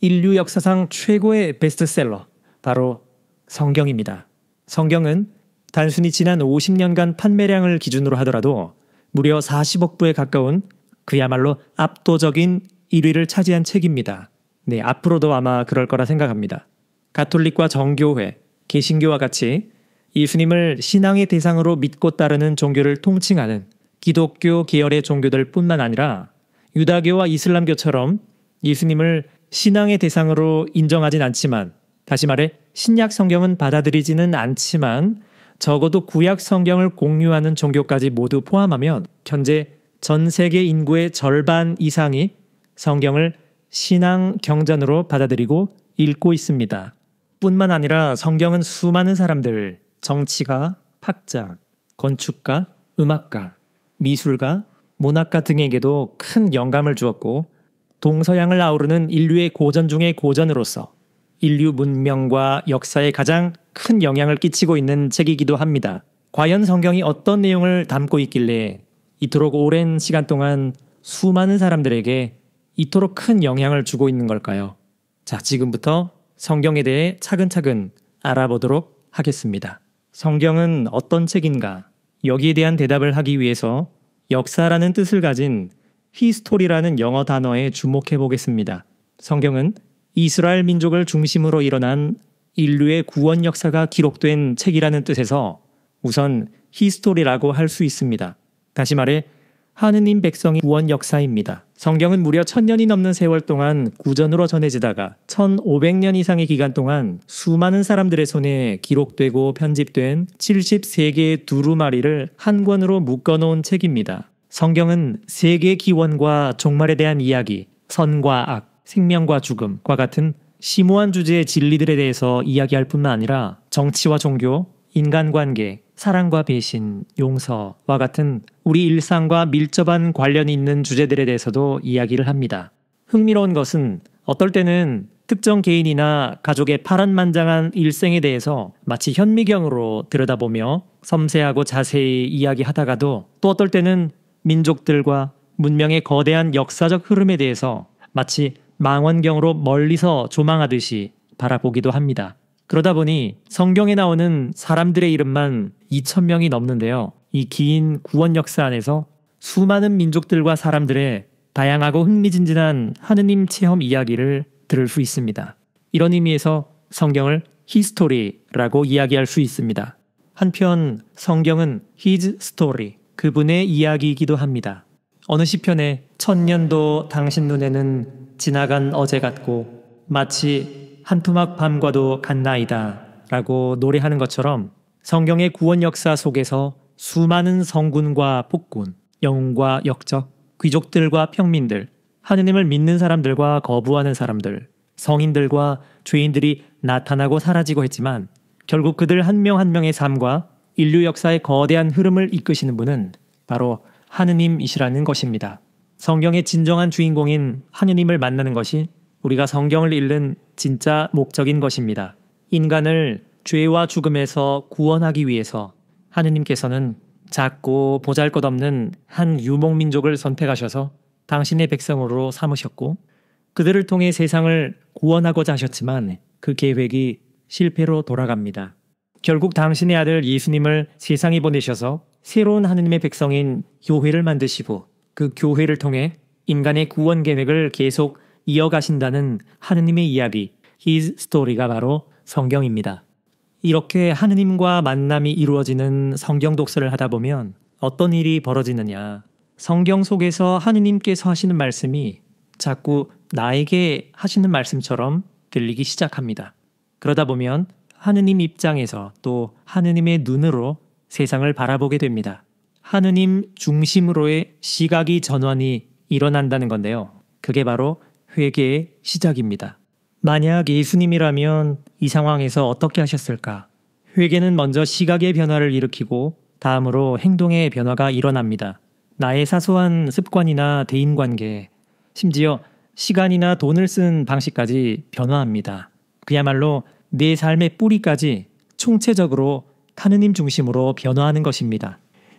인류 역사상 최고의 베스트셀러, 바로 성경입니다. 성경은 단순히 지난 50년간 판매량을 기준으로 하더라도 무려 40억 부에 가까운 그야말로 압도적인 1위를 차지한 책입니다. 네, 앞으로도 아마 그럴 거라 생각합니다. 가톨릭과 정교회, 개신교와 같이 예수님을 신앙의 대상으로 믿고 따르는 종교를 통칭하는 기독교 계열의 종교들 뿐만 아니라 유다교와 이슬람교처럼 예수님을 신앙의 대상으로 인정하진 않지만 다시 말해 신약 성경은 받아들이지는 않지만 적어도 구약 성경을 공유하는 종교까지 모두 포함하면 현재 전 세계 인구의 절반 이상이 성경을 신앙 경전으로 받아들이고 읽고 있습니다. 뿐만 아니라 성경은 수많은 사람들, 정치가, 학자, 건축가, 음악가, 미술가, 문학가 등에게도 큰 영감을 주었고 동서양을 아우르는 인류의 고전 중의 고전으로서 인류 문명과 역사에 가장 큰 영향을 끼치고 있는 책이기도 합니다. 과연 성경이 어떤 내용을 담고 있길래 이토록 오랜 시간 동안 수많은 사람들에게 이토록 큰 영향을 주고 있는 걸까요? 자, 지금부터 성경에 대해 차근차근 알아보도록 하겠습니다. 성경은 어떤 책인가? 여기에 대한 대답을 하기 위해서 역사라는 뜻을 가진 히스토리라는 영어 단어에 주목해 보겠습니다. 성경은 이스라엘 민족을 중심으로 일어난 인류의 구원 역사가 기록된 책이라는 뜻에서 우선 히스토리라고 할 수 있습니다. 다시 말해 하느님 백성의 구원 역사입니다. 성경은 무려 천년이 넘는 세월 동안 구전으로 전해지다가 1500년 이상의 기간 동안 수많은 사람들의 손에 기록되고 편집된 73개의 두루마리를 한 권으로 묶어놓은 책입니다. 성경은 세계 기원과 종말에 대한 이야기, 선과 악, 생명과 죽음과 같은 심오한 주제의 진리들에 대해서 이야기할 뿐만 아니라 정치와 종교, 인간관계, 사랑과 배신, 용서와 같은 우리 일상과 밀접한 관련이 있는 주제들에 대해서도 이야기를 합니다. 흥미로운 것은 어떨 때는 특정 개인이나 가족의 파란만장한 일생에 대해서 마치 현미경으로 들여다보며 섬세하고 자세히 이야기하다가도 또 어떨 때는 민족들과 문명의 거대한 역사적 흐름에 대해서 마치 망원경으로 멀리서 조망하듯이 바라보기도 합니다. 그러다 보니 성경에 나오는 사람들의 이름만 2천명이 넘는데요. 이 긴 구원 역사 안에서 수많은 민족들과 사람들의 다양하고 흥미진진한 하느님 체험 이야기를 들을 수 있습니다. 이런 의미에서 성경을 히스토리라고 이야기할 수 있습니다. 한편 성경은 히즈 스토리, 그분의 이야기이기도 합니다. 어느 시편에 천년도 당신 눈에는 지나간 어제 같고 마치 한 토막 밤과도 같나이다 라고 노래하는 것처럼 성경의 구원 역사 속에서 수많은 성군과 폭군, 영웅과 역적, 귀족들과 평민들, 하느님을 믿는 사람들과 거부하는 사람들, 성인들과 죄인들이 나타나고 사라지고 했지만 결국 그들 한 명한 한 명의 삶과 인류 역사의 거대한 흐름을 이끄시는 분은 바로 하느님이시라는 것입니다. 성경의 진정한 주인공인 하느님을 만나는 것이 우리가 성경을 읽는 진짜 목적인 것입니다. 인간을 죄와 죽음에서 구원하기 위해서 하느님께서는 작고 보잘것없는 한 유목민족을 선택하셔서 당신의 백성으로 삼으셨고 그들을 통해 세상을 구원하고자 하셨지만 그 계획이 실패로 돌아갑니다. 결국 당신의 아들 예수님을 세상에 보내셔서 새로운 하느님의 백성인 교회를 만드시고 그 교회를 통해 인간의 구원 계획을 계속 이어가신다는 하느님의 이야기, His Story가 바로 성경입니다. 이렇게 하느님과 만남이 이루어지는 성경 독서를 하다 보면 어떤 일이 벌어지느냐. 성경 속에서 하느님께서 하시는 말씀이 자꾸 나에게 하시는 말씀처럼 들리기 시작합니다. 그러다 보면 하느님 입장에서 또 하느님의 눈으로 세상을 바라보게 됩니다. 하느님 중심으로의 시각이 전환이 일어난다는 건데요. 그게 바로 회개의 시작입니다. 만약 예수님이라면 이 상황에서 어떻게 하셨을까? 회개는 먼저 시각의 변화를 일으키고 다음으로 행동의 변화가 일어납니다. 나의 사소한 습관이나 대인 관계, 심지어 시간이나 돈을 쓴 방식까지 변화합니다. 그야말로 내 삶의 뿌리까지 총체적으로 하느님 중심으로 변화하는 것입니다.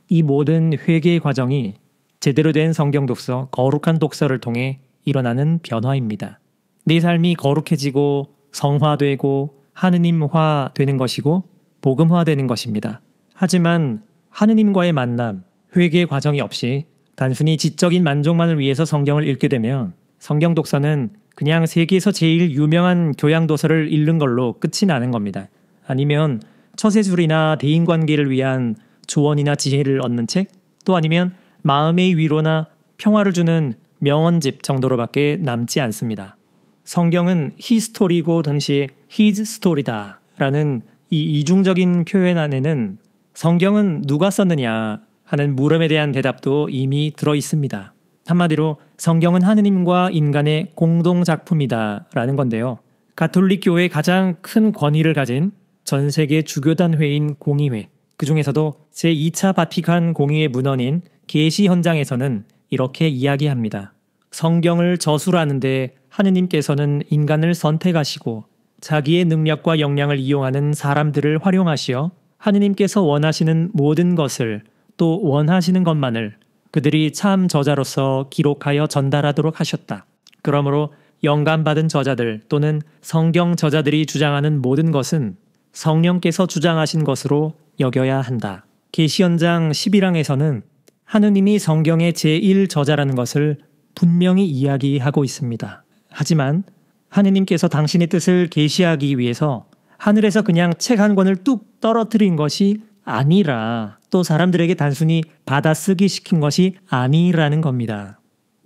이 모든 회개의 과정이 제대로 된 성경 독서, 거룩한 독서를 통해 일어나는 변화입니다. 내 삶이 거룩해지고 성화되고 하느님화 되는 것이고 복음화 되는 것입니다. 하지만 하느님과의 만남, 회개의 과정이 없이 단순히 지적인 만족만을 위해서 성경을 읽게 되면 성경 독서는 그냥 세계에서 제일 유명한 교양 도서를 읽는 걸로 끝이 나는 겁니다. 아니면 처세술이나 대인관계를 위한 조언이나 지혜를 얻는 책, 또 아니면 마음의 위로나 평화를 주는 명언집 정도로밖에 남지 않습니다. 성경은 히스토리고 동시에 히즈 스토리다 라는 이 이중적인 표현 안에는 성경은 누가 썼느냐 하는 물음에 대한 대답도 이미 들어 있습니다. 한마디로 성경은 하느님과 인간의 공동작품이다 라는 건데요. 가톨릭 교회의 가장 큰 권위를 가진 전 세계 주교단 회인 공의회, 그 중에서도 제2차 바티칸 공의회 문헌인 계시 현장에서는 이렇게 이야기합니다. 성경을 저술하는데 하느님께서는 인간을 선택하시고 자기의 능력과 역량을 이용하는 사람들을 활용하시어 하느님께서 원하시는 모든 것을 또 원하시는 것만을 그들이 참 저자로서 기록하여 전달하도록 하셨다. 그러므로 영감받은 저자들 또는 성경 저자들이 주장하는 모든 것은 성령께서 주장하신 것으로 여겨야 한다. 계시현장 11항에서는 하느님이 성경의 제1저자라는 것을 분명히 이야기하고 있습니다. 하지만 하느님께서 당신의 뜻을 계시하기 위해서 하늘에서 그냥 책 한 권을 뚝 떨어뜨린 것이 아니라 또 사람들에게 단순히 받아쓰기 시킨 것이 아니라는 겁니다.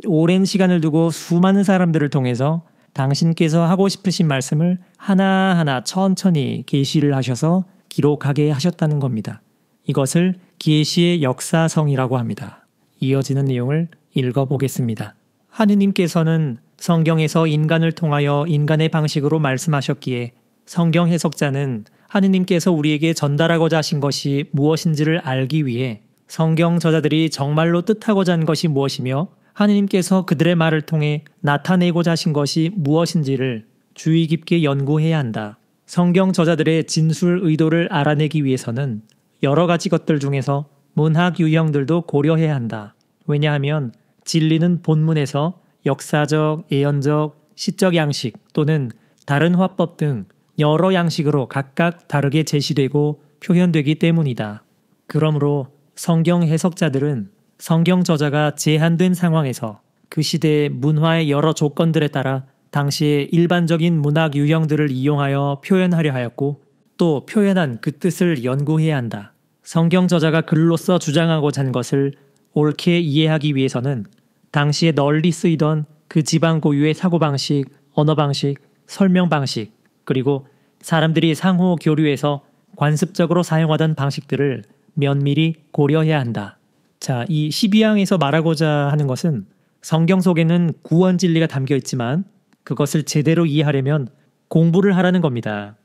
오랜 시간을 두고 수많은 사람들을 통해서 당신께서 하고 싶으신 말씀을 하나하나 천천히 계시를 하셔서 기록하게 하셨다는 겁니다. 이것을 계시의 역사성이라고 합니다. 이어지는 내용을 읽어보겠습니다. 하느님께서는 성경에서 인간을 통하여 인간의 방식으로 말씀하셨기에 성경 해석자는 하느님께서 우리에게 전달하고자 하신 것이 무엇인지를 알기 위해 성경 저자들이 정말로 뜻하고자 한 것이 무엇이며 하느님께서 그들의 말을 통해 나타내고자 하신 것이 무엇인지를 주의 깊게 연구해야 한다. 성경 저자들의 진술 의도를 알아내기 위해서는 여러 가지 것들 중에서 문학 유형들도 고려해야 한다. 왜냐하면 진리는 본문에서 역사적, 예언적, 시적 양식 또는 다른 화법 등 여러 양식으로 각각 다르게 제시되고 표현되기 때문이다. 그러므로 성경 해석자들은 성경 저자가 제한된 상황에서 그 시대의 문화의 여러 조건들에 따라 당시의 일반적인 문학 유형들을 이용하여 표현하려 하였고 또 표현한 그 뜻을 연구해야 한다. 성경 저자가 글로써 주장하고자 한 것을 옳게 이해하기 위해서는 당시에 널리 쓰이던 그 지방 고유의 사고방식, 언어방식, 설명방식, 그리고 사람들이 상호 교류에서 관습적으로 사용하던 방식들을 면밀히 고려해야 한다. 자, 이 12항에서 말하고자 하는 것은 성경 속에는 구원 진리가 담겨 있지만 그것을 제대로 이해하려면 공부를 하라는 겁니다.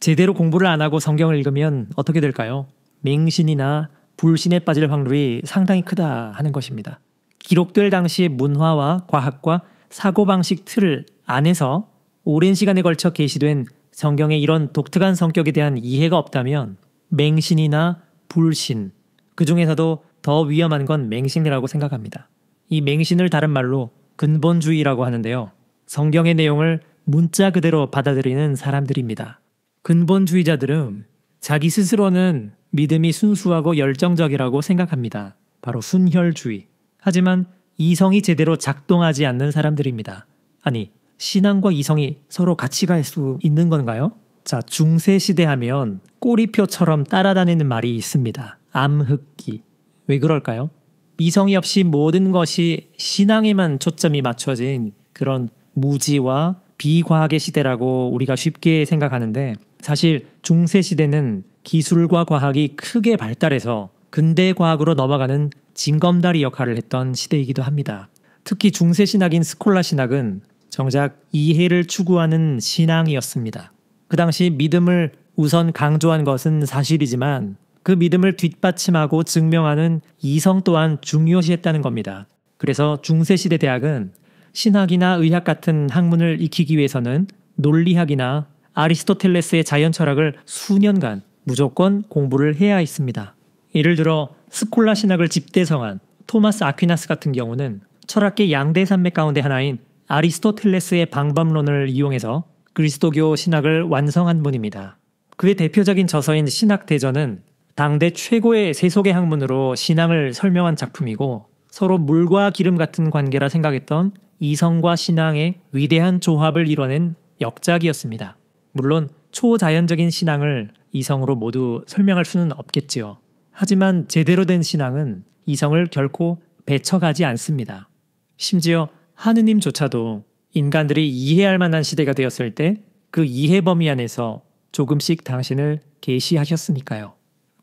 제대로 공부를 안 하고 성경을 읽으면 어떻게 될까요? 맹신이나 불신에 빠질 확률이 상당히 크다 하는 것입니다. 기록될 당시의 문화와 과학과 사고방식 틀 안에서 오랜 시간에 걸쳐 게시된 성경의 이런 독특한 성격에 대한 이해가 없다면 맹신이나 불신, 그 중에서도 더 위험한 건 맹신이라고 생각합니다. 이 맹신을 다른 말로 근본주의라고 하는데요. 성경의 내용을 문자 그대로 받아들이는 사람들입니다. 근본주의자들은 자기 스스로는 믿음이 순수하고 열정적이라고 생각합니다. 바로 순혈주의. 하지만 이성이 제대로 작동하지 않는 사람들입니다. 아니, 신앙과 이성이 서로 같이 갈 수 있는 건가요? 자, 중세시대 하면 꼬리표처럼 따라다니는 말이 있습니다. 암흑기. 왜 그럴까요? 이성이 없이 모든 것이 신앙에만 초점이 맞춰진 그런 무지와 비과학의 시대라고 우리가 쉽게 생각하는데 사실 중세시대는 기술과 과학이 크게 발달해서 근대 과학으로 넘어가는 징검다리 역할을 했던 시대이기도 합니다. 특히 중세 신학인 스콜라 신학은 정작 이해를 추구하는 신앙이었습니다. 그 당시 믿음을 우선 강조한 것은 사실이지만 그 믿음을 뒷받침하고 증명하는 이성 또한 중요시했다는 겁니다. 그래서 중세시대 대학은 신학이나 의학 같은 학문을 익히기 위해서는 논리학이나 아리스토텔레스의 자연 철학을 수년간 무조건 공부를 해야 했습니다. 예를 들어 스콜라 신학을 집대성한 토마스 아퀴나스 같은 경우는 철학계 양대 산맥 가운데 하나인 아리스토텔레스의 방법론을 이용해서 그리스도교 신학을 완성한 분입니다. 그의 대표적인 저서인 신학대전은 당대 최고의 세속의 학문으로 신앙을 설명한 작품이고 서로 물과 기름 같은 관계라 생각했던 이성과 신앙의 위대한 조합을 이뤄낸 역작이었습니다. 물론 초자연적인 신앙을 이성으로 모두 설명할 수는 없겠지요. 하지만 제대로 된 신앙은 이성을 결코 배척하지 않습니다. 심지어 하느님조차도 인간들이 이해할 만한 시대가 되었을 때 그 이해 범위 안에서 조금씩 당신을 계시하셨으니까요.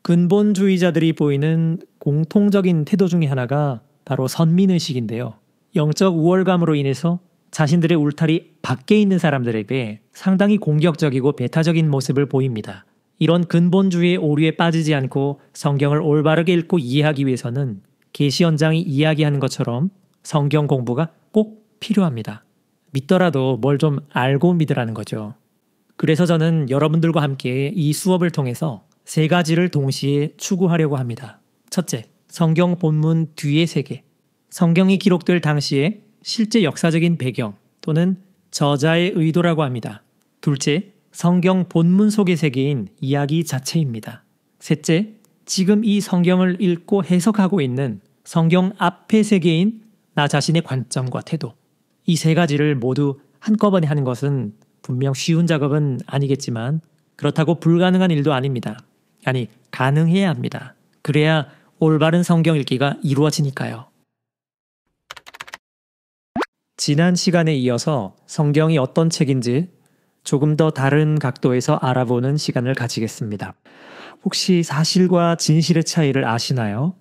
근본주의자들이 보이는 공통적인 태도 중의 하나가 바로 선민의식인데요. 영적 우월감으로 인해서 자신들의 울타리 밖에 있는 사람들에게 상당히 공격적이고 배타적인 모습을 보입니다. 이런 근본주의의 오류에 빠지지 않고 성경을 올바르게 읽고 이해하기 위해서는 계시 현장이 이야기하는 것처럼 성경 공부가 꼭 필요합니다. 믿더라도 뭘 좀 알고 믿으라는 거죠. 그래서 저는 여러분들과 함께 이 수업을 통해서 세 가지를 동시에 추구하려고 합니다. 첫째, 성경 본문 뒤의 세계. 성경이 기록될 당시의 실제 역사적인 배경 또는 저자의 의도라고 합니다. 둘째, 성경 본문 속의 세계인 이야기 자체입니다. 셋째, 지금 이 성경을 읽고 해석하고 있는 성경 앞의 세계인 나 자신의 관점과 태도 이 세 가지를 모두 한꺼번에 하는 것은 분명 쉬운 작업은 아니겠지만 그렇다고 불가능한 일도 아닙니다. 아니, 가능해야 합니다. 그래야 올바른 성경 읽기가 이루어지니까요. 지난 시간에 이어서 성경이 어떤 책인지 조금 더 다른 각도에서 알아보는 시간을 가지겠습니다. 혹시 사실과 진실의 차이를 아시나요?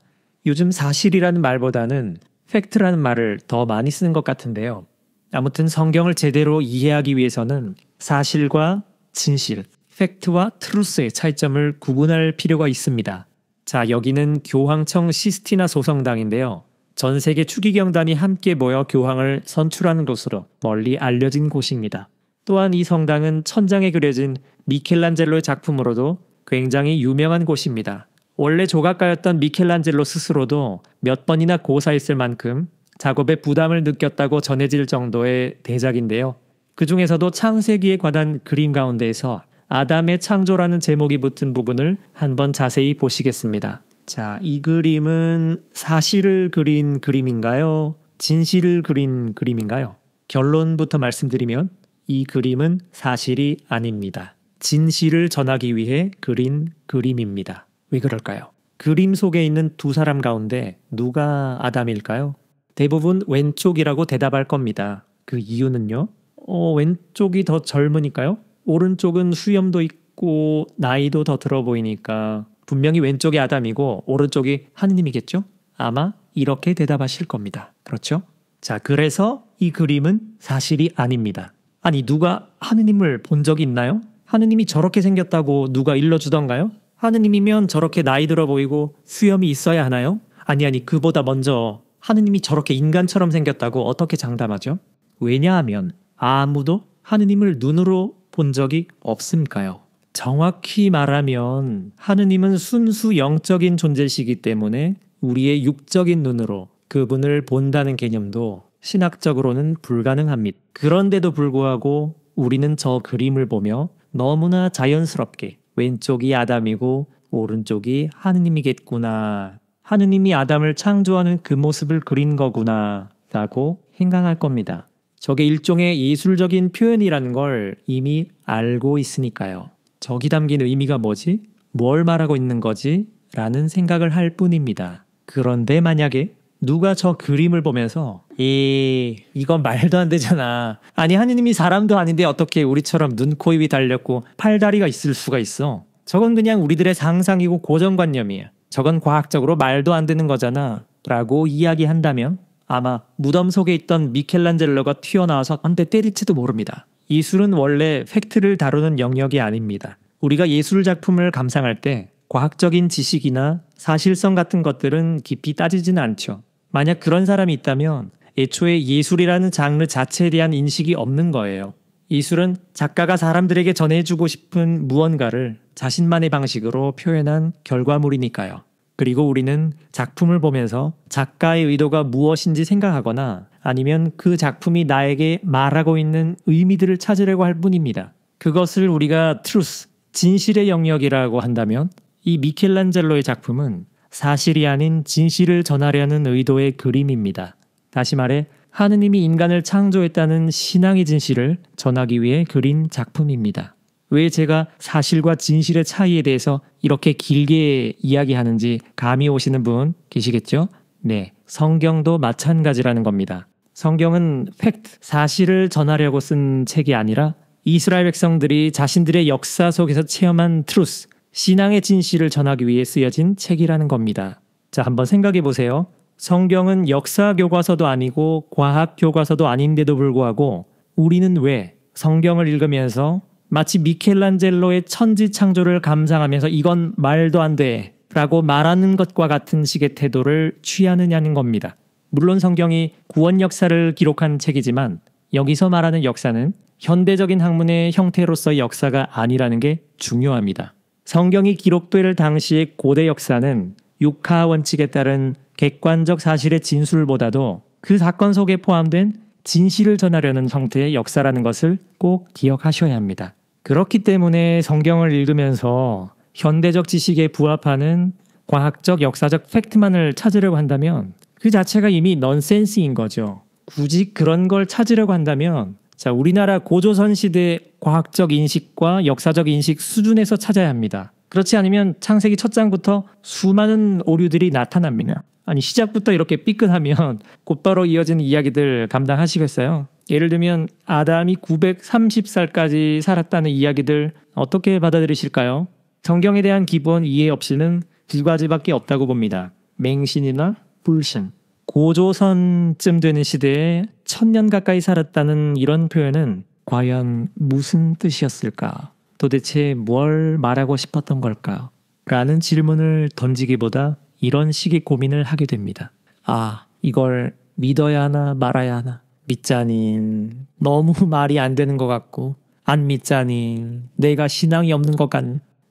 요즘 사실이라는 말보다는 팩트라는 말을 더 많이 쓰는 것 같은데요. 아무튼 성경을 제대로 이해하기 위해서는 사실과 진실, 팩트와 트루스의 차이점을 구분할 필요가 있습니다. 자, 여기는 교황청 시스티나 소성당인데요. 전 세계 추기경단이 함께 모여 교황을 선출하는 곳으로 멀리 알려진 곳입니다. 또한 이 성당은 천장에 그려진 미켈란젤로의 작품으로도 굉장히 유명한 곳입니다. 원래 조각가였던 미켈란젤로 스스로도 몇 번이나 고사했을 만큼 작업에 부담을 느꼈다고 전해질 정도의 대작인데요. 그 중에서도 창세기에 관한 그림 가운데에서 아담의 창조라는 제목이 붙은 부분을 한번 자세히 보시겠습니다. 자, 이 그림은 사실을 그린 그림인가요? 진실을 그린 그림인가요? 결론부터 말씀드리면 이 그림은 사실이 아닙니다. 진실을 전하기 위해 그린 그림입니다. 왜 그럴까요? 그림 속에 있는 두 사람 가운데 누가 아담일까요? 대부분 왼쪽이라고 대답할 겁니다. 그 이유는요? 어, 왼쪽이 더 젊으니까요? 오른쪽은 수염도 있고 나이도 더 들어 보이니까 분명히 왼쪽이 아담이고 오른쪽이 하느님이겠죠? 아마 이렇게 대답하실 겁니다. 그렇죠? 자, 그래서 이 그림은 사실이 아닙니다. 아니, 누가 하느님을 본 적이 있나요? 하느님이 저렇게 생겼다고 누가 일러주던가요? 하느님이면 저렇게 나이 들어 보이고 수염이 있어야 하나요? 아니 아니 그보다 먼저 하느님이 저렇게 인간처럼 생겼다고 어떻게 장담하죠? 왜냐하면 아무도 하느님을 눈으로 본 적이 없음까요? 정확히 말하면 하느님은 순수 영적인 존재시기 때문에 우리의 육적인 눈으로 그분을 본다는 개념도 신학적으로는 불가능합니다. 그런데도 불구하고 우리는 저 그림을 보며 너무나 자연스럽게 왼쪽이 아담이고 오른쪽이 하느님이겠구나. 하느님이 아담을 창조하는 그 모습을 그린 거구나. 라고 생각할 겁니다. 저게 일종의 예술적인 표현이라는 걸 이미 알고 있으니까요. 저기 담긴 의미가 뭐지? 뭘 말하고 있는 거지? 라는 생각을 할 뿐입니다. 그런데 만약에 누가 저 그림을 보면서 이 이건 말도 안 되잖아. 아니 하느님이 사람도 아닌데 어떻게 우리처럼 눈, 코, 입이 달렸고 팔다리가 있을 수가 있어. 저건 그냥 우리들의 상상이고 고정관념이야. 저건 과학적으로 말도 안 되는 거잖아. 라고 이야기한다면 아마 무덤 속에 있던 미켈란젤로가 튀어나와서 한대 때릴지도 모릅니다. 이술은 원래 팩트를 다루는 영역이 아닙니다. 우리가 예술 작품을 감상할 때 과학적인 지식이나 사실성 같은 것들은 깊이 따지지는 않죠. 만약 그런 사람이 있다면 애초에 예술이라는 장르 자체에 대한 인식이 없는 거예요. 예술은 작가가 사람들에게 전해주고 싶은 무언가를 자신만의 방식으로 표현한 결과물이니까요. 그리고 우리는 작품을 보면서 작가의 의도가 무엇인지 생각하거나 아니면 그 작품이 나에게 말하고 있는 의미들을 찾으려고 할 뿐입니다. 그것을 우리가 트루스, 진실의 영역이라고 한다면 이 미켈란젤로의 작품은 사실이 아닌 진실을 전하려는 의도의 그림입니다. 다시 말해 하느님이 인간을 창조했다는 신앙의 진실을 전하기 위해 그린 작품입니다. 왜 제가 사실과 진실의 차이에 대해서 이렇게 길게 이야기하는지 감이 오시는 분 계시겠죠? 네, 성경도 마찬가지라는 겁니다. 성경은 팩트, 사실을 전하려고 쓴 책이 아니라 이스라엘 백성들이 자신들의 역사 속에서 체험한 트루스, 신앙의 진실을 전하기 위해 쓰여진 책이라는 겁니다. 자, 한번 생각해 보세요. 성경은 역사 교과서도 아니고 과학 교과서도 아닌데도 불구하고 우리는 왜 성경을 읽으면서 마치 미켈란젤로의 천지 창조를 감상하면서 이건 말도 안 돼. 라고 말하는 것과 같은 식의 태도를 취하느냐는 겁니다. 물론 성경이 구원 역사를 기록한 책이지만 여기서 말하는 역사는 현대적인 학문의 형태로서 역사가 아니라는 게 중요합니다. 성경이 기록될 당시의 고대 역사는 육하 원칙에 따른 객관적 사실의 진술보다도 그 사건 속에 포함된 진실을 전하려는 형태의 역사라는 것을 꼭 기억하셔야 합니다. 그렇기 때문에 성경을 읽으면서 현대적 지식에 부합하는 과학적 역사적 팩트만을 찾으려고 한다면 그 자체가 이미 넌센스인 거죠. 굳이 그런 걸 찾으려고 한다면 자, 우리나라 고조선 시대 과학적 인식과 역사적 인식 수준에서 찾아야 합니다. 그렇지 않으면 창세기 첫 장부터 수많은 오류들이 나타납니다. 아니 시작부터 이렇게 삐끗하면 곧바로 이어지는 이야기들 감당하시겠어요? 예를 들면 아담이 930살까지 살았다는 이야기들 어떻게 받아들이실까요? 성경에 대한 기본 이해 없이는 두 가지밖에 없다고 봅니다. 맹신이나 불신. 고조선쯤 되는 시대에 천년 가까이 살았다는 이런 표현은 과연 무슨 뜻이었을까? 도대체 뭘 말하고 싶었던 걸까? 라는 질문을 던지기보다 이런 식의 고민을 하게 됩니다. 아, 이걸 믿어야 하나 말아야 하나? 믿자니 너무 말이 안 되는 것 같고 안 믿자니 내가 신앙이 없는 것 같.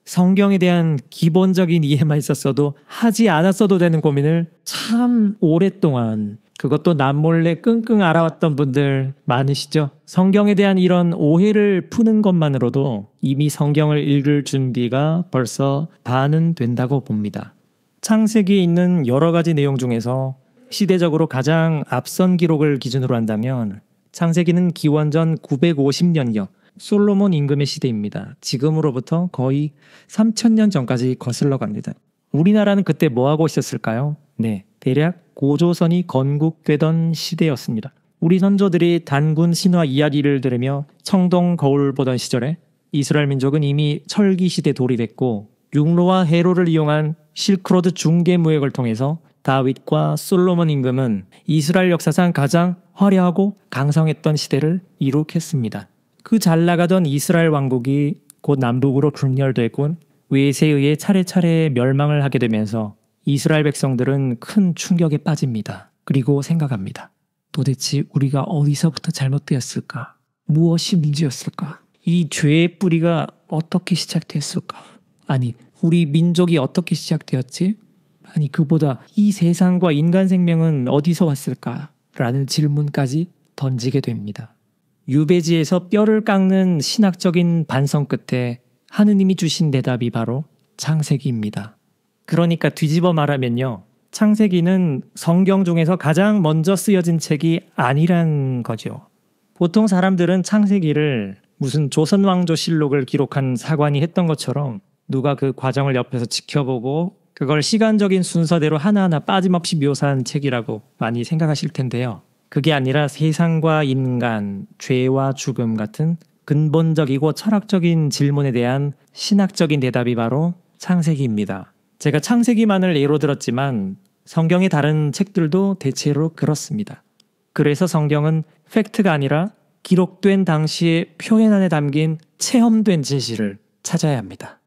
성경에 대한 기본적인 이해만 있었어도 하지 않았어도 되는 고민을 참 오랫동안 그것도 남몰래 끙끙 알아왔던 분들 많으시죠? 성경에 대한 이런 오해를 푸는 것만으로도 이미 성경을 읽을 준비가 벌써 반은 된다고 봅니다. 창세기에 있는 여러 가지 내용 중에서 시대적으로 가장 앞선 기록을 기준으로 한다면 창세기는 기원전 9 5 0년경 솔로몬 임금의 시대입니다. 지금으로부터 거의 3 0 0 0년 전까지 거슬러 갑니다. 우리나라는 그때 뭐 하고 있었을까요? 네, 대략 고조선이 건국되던 시대였습니다. 우리 선조들이 단군 신화 이야기를 들으며 청동 거울 보던 시절에 이스라엘 민족은 이미 철기 시대 돌입했고 육로와 해로를 이용한 실크로드 중계 무역을 통해서 다윗과 솔로몬 임금은 이스라엘 역사상 가장 화려하고 강성했던 시대를 이룩했습니다. 그잘 나가던 이스라엘 왕국이 곧 남북으로 분열되곤 외세에 의해 차례차례 멸망을 하게 되면서 이스라엘 백성들은 큰 충격에 빠집니다. 그리고 생각합니다. 도대체 우리가 어디서부터 잘못되었을까? 무엇이 문제였을까? 이 죄의 뿌리가 어떻게 시작됐을까? 아니, 우리 민족이 어떻게 시작되었지? 아니, 그보다 이 세상과 인간 생명은 어디서 왔을까? 라는 질문까지 던지게 됩니다. 유배지에서 뼈를 깎는 신학적인 반성 끝에 하느님이 주신 대답이 바로 창세기입니다. 그러니까 뒤집어 말하면요. 창세기는 성경 중에서 가장 먼저 쓰여진 책이 아니란 거죠. 보통 사람들은 창세기를 무슨 조선왕조실록을 기록한 사관이 했던 것처럼 누가 그 과정을 옆에서 지켜보고 그걸 시간적인 순서대로 하나하나 빠짐없이 묘사한 책이라고 많이 생각하실 텐데요. 그게 아니라 세상과 인간, 죄와 죽음 같은 근본적이고 철학적인 질문에 대한 신학적인 대답이 바로 창세기입니다. 제가 창세기만을 예로 들었지만 성경의 다른 책들도 대체로 그렇습니다. 그래서 성경은 팩트가 아니라 기록된 당시의 표현 안에 담긴 체험된 진실을 찾아야 합니다.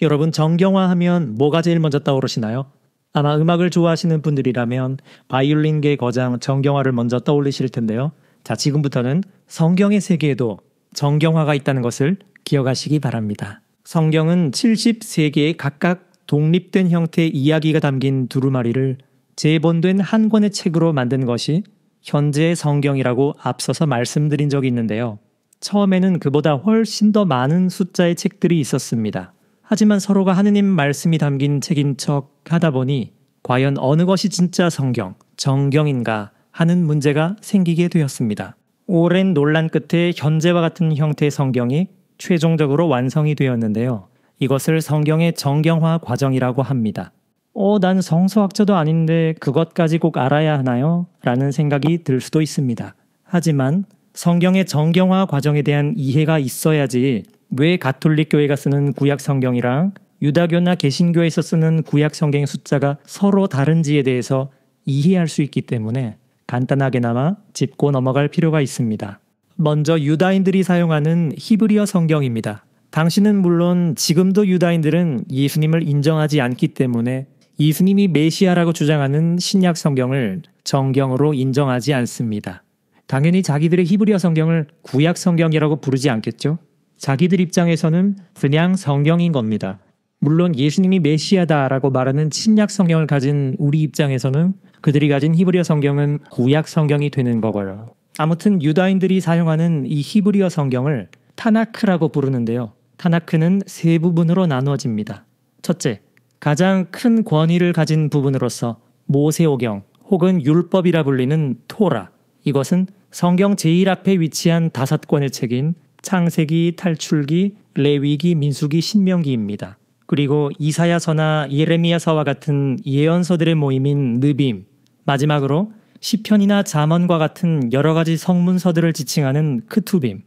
여러분 정경화하면 뭐가 제일 먼저 떠오르시나요? 아마 음악을 좋아하시는 분들이라면 바이올린계 거장 정경화를 먼저 떠올리실 텐데요. 자, 지금부터는 성경의 세계에도 정경화가 있다는 것을 기억하시기 바랍니다. 성경은 73개의 각각 독립된 형태의 이야기가 담긴 두루마리를 재본된 한 권의 책으로 만든 것이 현재의 성경이라고 앞서서 말씀드린 적이 있는데요. 처음에는 그보다 훨씬 더 많은 숫자의 책들이 있었습니다. 하지만 서로가 하느님 말씀이 담긴 책인척 하다 보니 과연 어느 것이 진짜 성경, 정경인가 하는 문제가 생기게 되었습니다. 오랜 논란 끝에 현재와 같은 형태의 성경이 최종적으로 완성이 되었는데요. 이것을 성경의 정경화 과정이라고 합니다. 어, 난 성서학자도 아닌데 그것까지 꼭 알아야 하나요? 라는 생각이 들 수도 있습니다. 하지만 성경의 정경화 과정에 대한 이해가 있어야지 왜 가톨릭 교회가 쓰는 구약 성경이랑 유다교나 개신교에서 쓰는 구약 성경의 숫자가 서로 다른지에 대해서 이해할 수 있기 때문에 간단하게나마 짚고 넘어갈 필요가 있습니다. 먼저 유다인들이 사용하는 히브리어 성경입니다. 당신은 물론 지금도 유다인들은 예수님을 인정하지 않기 때문에 예수님이 메시아라고 주장하는 신약 성경을 정경으로 인정하지 않습니다. 당연히 자기들의 히브리어 성경을 구약 성경이라고 부르지 않겠죠? 자기들 입장에서는 그냥 성경인 겁니다. 물론 예수님이 메시아다라고 말하는 신약 성경을 가진 우리 입장에서는 그들이 가진 히브리어 성경은 구약 성경이 되는 거고요. 아무튼 유다인들이 사용하는 이 히브리어 성경을 타나크라고 부르는데요. 타나크는 세 부분으로 나누어집니다. 첫째, 가장 큰 권위를 가진 부분으로서 모세오경 혹은 율법이라 불리는 토라. 이것은 성경 제일 앞에 위치한 다섯 권의 책인 창세기, 탈출기, 레위기, 민수기, 신명기입니다. 그리고 이사야서나 예레미야서와 같은 예언서들의 모임인 느빔, 마지막으로 시편이나 잠언과 같은 여러 가지 성문서들을 지칭하는 크투빔,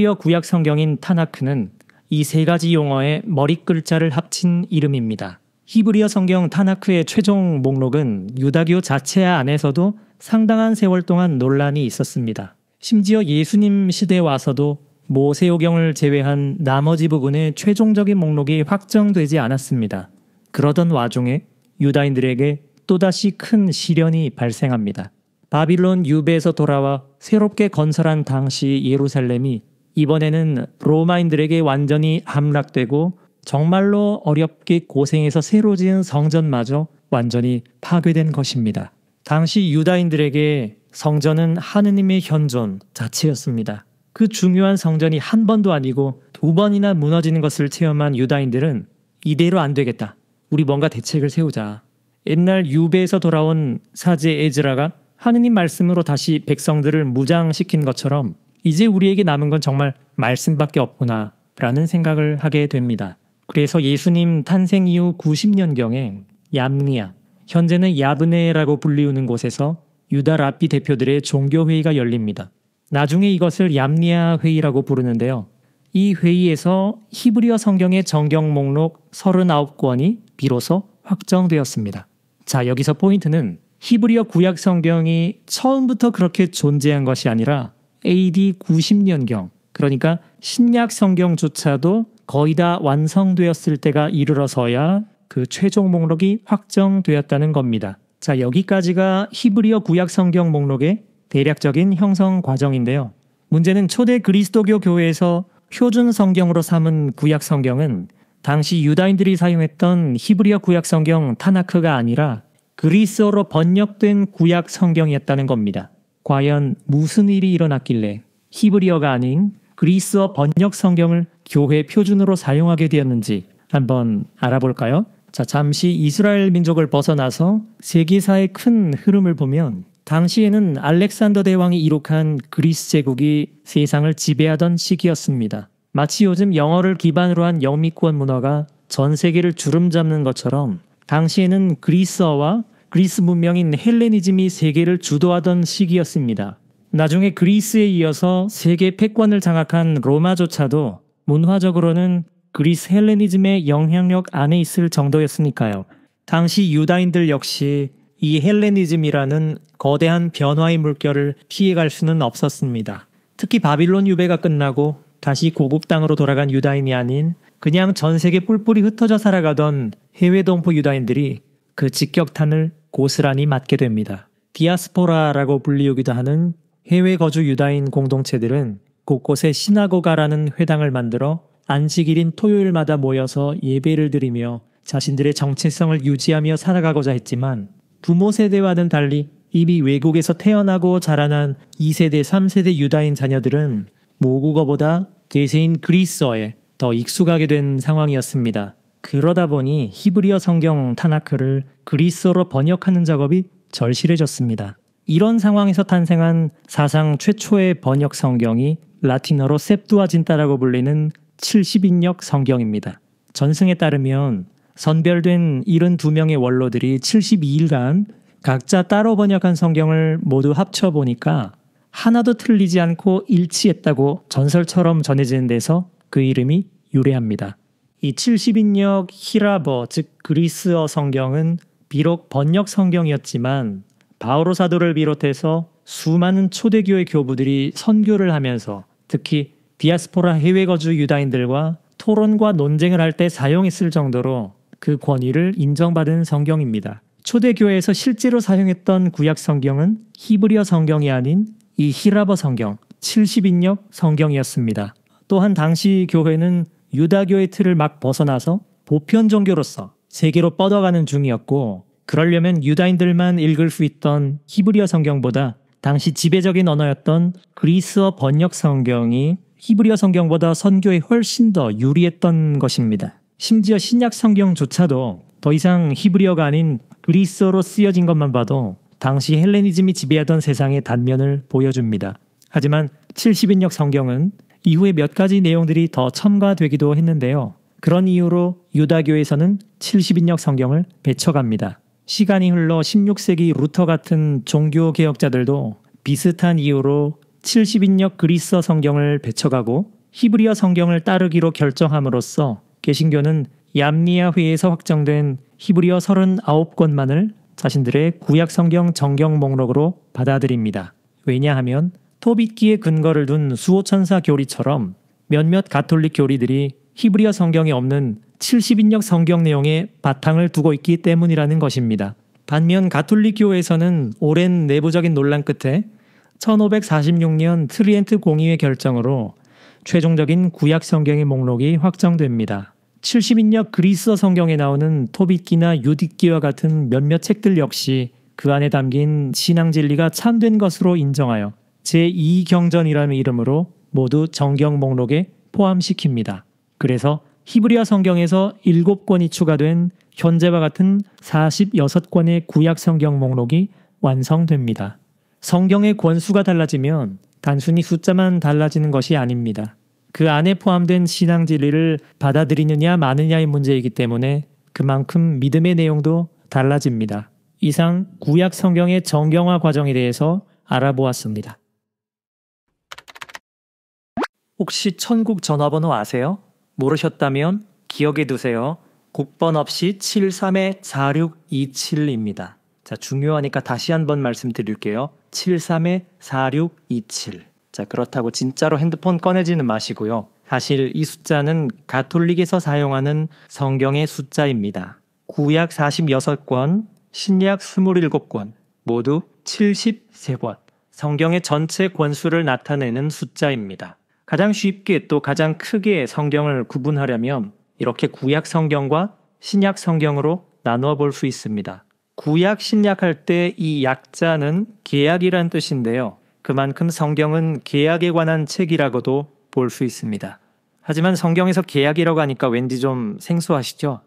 히브리어 구약 성경인 타나크는 이 세 가지 용어의 머리 글자를 합친 이름입니다. 히브리어 성경 타나크의 최종 목록은 유다교 자체 안에서도 상당한 세월 동안 논란이 있었습니다. 심지어 예수님 시대에 와서도 모세오경을 제외한 나머지 부분의 최종적인 목록이 확정되지 않았습니다. 그러던 와중에 유다인들에게 또다시 큰 시련이 발생합니다. 바빌론 유배에서 돌아와 새롭게 건설한 당시 예루살렘이 이번에는 로마인들에게 완전히 함락되고 정말로 어렵게 고생해서 새로 지은 성전마저 완전히 파괴된 것입니다. 당시 유다인들에게 성전은 하느님의 현존 자체였습니다. 그 중요한 성전이 한 번도 아니고 두 번이나 무너지는 것을 체험한 유다인들은 이대로 안 되겠다. 우리 뭔가 대책을 세우자. 옛날 유배에서 돌아온 사제 에즈라가 하느님 말씀으로 다시 백성들을 무장시킨 것처럼 이제 우리에게 남은 건 정말 말씀밖에 없구나 라는 생각을 하게 됩니다. 그래서 예수님 탄생 이후 90년경에 얌니아, 현재는 야브네라고 불리우는 곳에서 유다 라피 대표들의 종교회의가 열립니다. 나중에 이것을 얌니아 회의라고 부르는데요. 이 회의에서 히브리어 성경의 정경 목록 39권이 비로소 확정되었습니다. 자, 여기서 포인트는 히브리어 구약 성경이 처음부터 그렇게 존재한 것이 아니라 AD 90년경, 그러니까 신약 성경조차도 거의 다 완성되었을 때가 이르러서야 그 최종 목록이 확정되었다는 겁니다. 자, 여기까지가 히브리어 구약 성경 목록의 대략적인 형성 과정인데요. 문제는 초대 그리스도교 교회에서 표준 성경으로 삼은 구약 성경은 당시 유다인들이 사용했던 히브리어 구약 성경 타나크가 아니라 그리스어로 번역된 구약 성경이었다는 겁니다. 과연 무슨 일이 일어났길래 히브리어가 아닌 그리스어 번역 성경을 교회 표준으로 사용하게 되었는지 한번 알아볼까요? 자, 잠시 이스라엘 민족을 벗어나서 세계사의 큰 흐름을 보면 당시에는 알렉산더 대왕이 이룩한 그리스 제국이 세상을 지배하던 시기였습니다. 마치 요즘 영어를 기반으로 한 영미권 문화가 전 세계를 주름 잡는 것처럼 당시에는 그리스어와 그리스 문명인 헬레니즘이 세계를 주도하던 시기였습니다. 나중에 그리스에 이어서 세계 패권을 장악한 로마조차도 문화적으로는 그리스 헬레니즘의 영향력 안에 있을 정도였으니까요. 당시 유다인들 역시 이 헬레니즘이라는 거대한 변화의 물결을 피해갈 수는 없었습니다. 특히 바빌론 유배가 끝나고 다시 고급 땅으로 돌아간 유다인이 아닌 그냥 전 세계 뿔뿔이 흩어져 살아가던 해외 동포 유다인들이 그 직격탄을 고스란히 맞게 됩니다. 디아스포라라고 불리우기도 하는 해외 거주 유다인 공동체들은 곳곳에 시나고가라는 회당을 만들어 안식일인 토요일마다 모여서 예배를 드리며 자신들의 정체성을 유지하며 살아가고자 했지만 부모 세대와는 달리 이미 외국에서 태어나고 자라난 2세대, 3세대 유다인 자녀들은 모국어보다 대세인 그리스어에 더 익숙하게 된 상황이었습니다. 그러다 보니 히브리어 성경 타나크를 그리스어로 번역하는 작업이 절실해졌습니다. 이런 상황에서 탄생한 사상 최초의 번역 성경이 라틴어로 셉두아진타라고 불리는 70인역 성경입니다. 전승에 따르면 선별된 72명의 원로들이 72일간 각자 따로 번역한 성경을 모두 합쳐 보니까 하나도 틀리지 않고 일치했다고 전설처럼 전해지는 데서 그 이름이 유래합니다. 이 70인역 히라버 즉 그리스어 성경은 비록 번역 성경이었지만 바오로 사도를 비롯해서 수많은 초대교회 교부들이 선교를 하면서 특히 디아스포라 해외 거주 유다인들과 토론과 논쟁을 할 때 사용했을 정도로 그 권위를 인정받은 성경입니다. 초대교회에서 실제로 사용했던 구약 성경은 히브리어 성경이 아닌 이 히라버 성경, 70인역 성경이었습니다. 또한 당시 교회는 유다교의 틀을 막 벗어나서 보편 종교로서 세계로 뻗어가는 중이었고 그러려면 유다인들만 읽을 수 있던 히브리어 성경보다 당시 지배적인 언어였던 그리스어 번역 성경이 히브리어 성경보다 선교에 훨씬 더 유리했던 것입니다. 심지어 신약 성경조차도 더 이상 히브리어가 아닌 그리스어로 쓰여진 것만 봐도 당시 헬레니즘이 지배하던 세상의 단면을 보여줍니다. 하지만 70인역 성경은 이후에 몇 가지 내용들이 더 첨가되기도 했는데요. 그런 이유로 유다교에서는 70인역 성경을 배척합니다 시간이 흘러 16세기 루터 같은 종교 개혁자들도 비슷한 이유로 70인역 그리스어 성경을 배척하고 히브리어 성경을 따르기로 결정함으로써 개신교는 얌니아 회에서 확정된 히브리어 39권만을 자신들의 구약 성경 정경 목록으로 받아들입니다. 왜냐하면 토비기에 근거를 둔 수호천사 교리처럼 몇몇 가톨릭 교리들이 히브리어 성경이 없는 70인역 성경 내용에 바탕을 두고 있기 때문이라는 것입니다. 반면 가톨릭 교회에서는 오랜 내부적인 논란 끝에 1546년 트리엔트 공의회 결정으로 최종적인 구약 성경의 목록이 확정됩니다. 70인역 그리스어 성경에 나오는 토빗기나 유디기와 같은 몇몇 책들 역시 그 안에 담긴 신앙 진리가 참된 것으로 인정하여 제2경전이라는 이름으로 모두 정경 목록에 포함시킵니다. 그래서 히브리어 성경에서 7권이 추가된 현재와 같은 46권의 구약 성경 목록이 완성됩니다. 성경의 권수가 달라지면 단순히 숫자만 달라지는 것이 아닙니다. 그 안에 포함된 신앙 진리를 받아들이느냐 마느냐의 문제이기 때문에 그만큼 믿음의 내용도 달라집니다. 이상 구약 성경의 정경화 과정에 대해서 알아보았습니다. 혹시 천국 전화번호 아세요? 모르셨다면 기억해 두세요. 국번 없이 73-4627입니다. 자, 중요하니까 다시 한번 말씀드릴게요. 73-4627. 자, 그렇다고 진짜로 핸드폰 꺼내지는 마시고요. 사실 이 숫자는 가톨릭에서 사용하는 성경의 숫자입니다. 구약 46권, 신약 27권, 모두 73권. 성경의 전체 권수를 나타내는 숫자입니다. 가장 쉽게 또 가장 크게 성경을 구분하려면 이렇게 구약 성경과 신약 성경으로 나누어 볼 수 있습니다. 구약 신약 할 때 이 약자는 계약이란 뜻인데요. 그만큼 성경은 계약에 관한 책이라고도 볼 수 있습니다. 하지만 성경에서 계약이라고 하니까 왠지 좀 생소하시죠?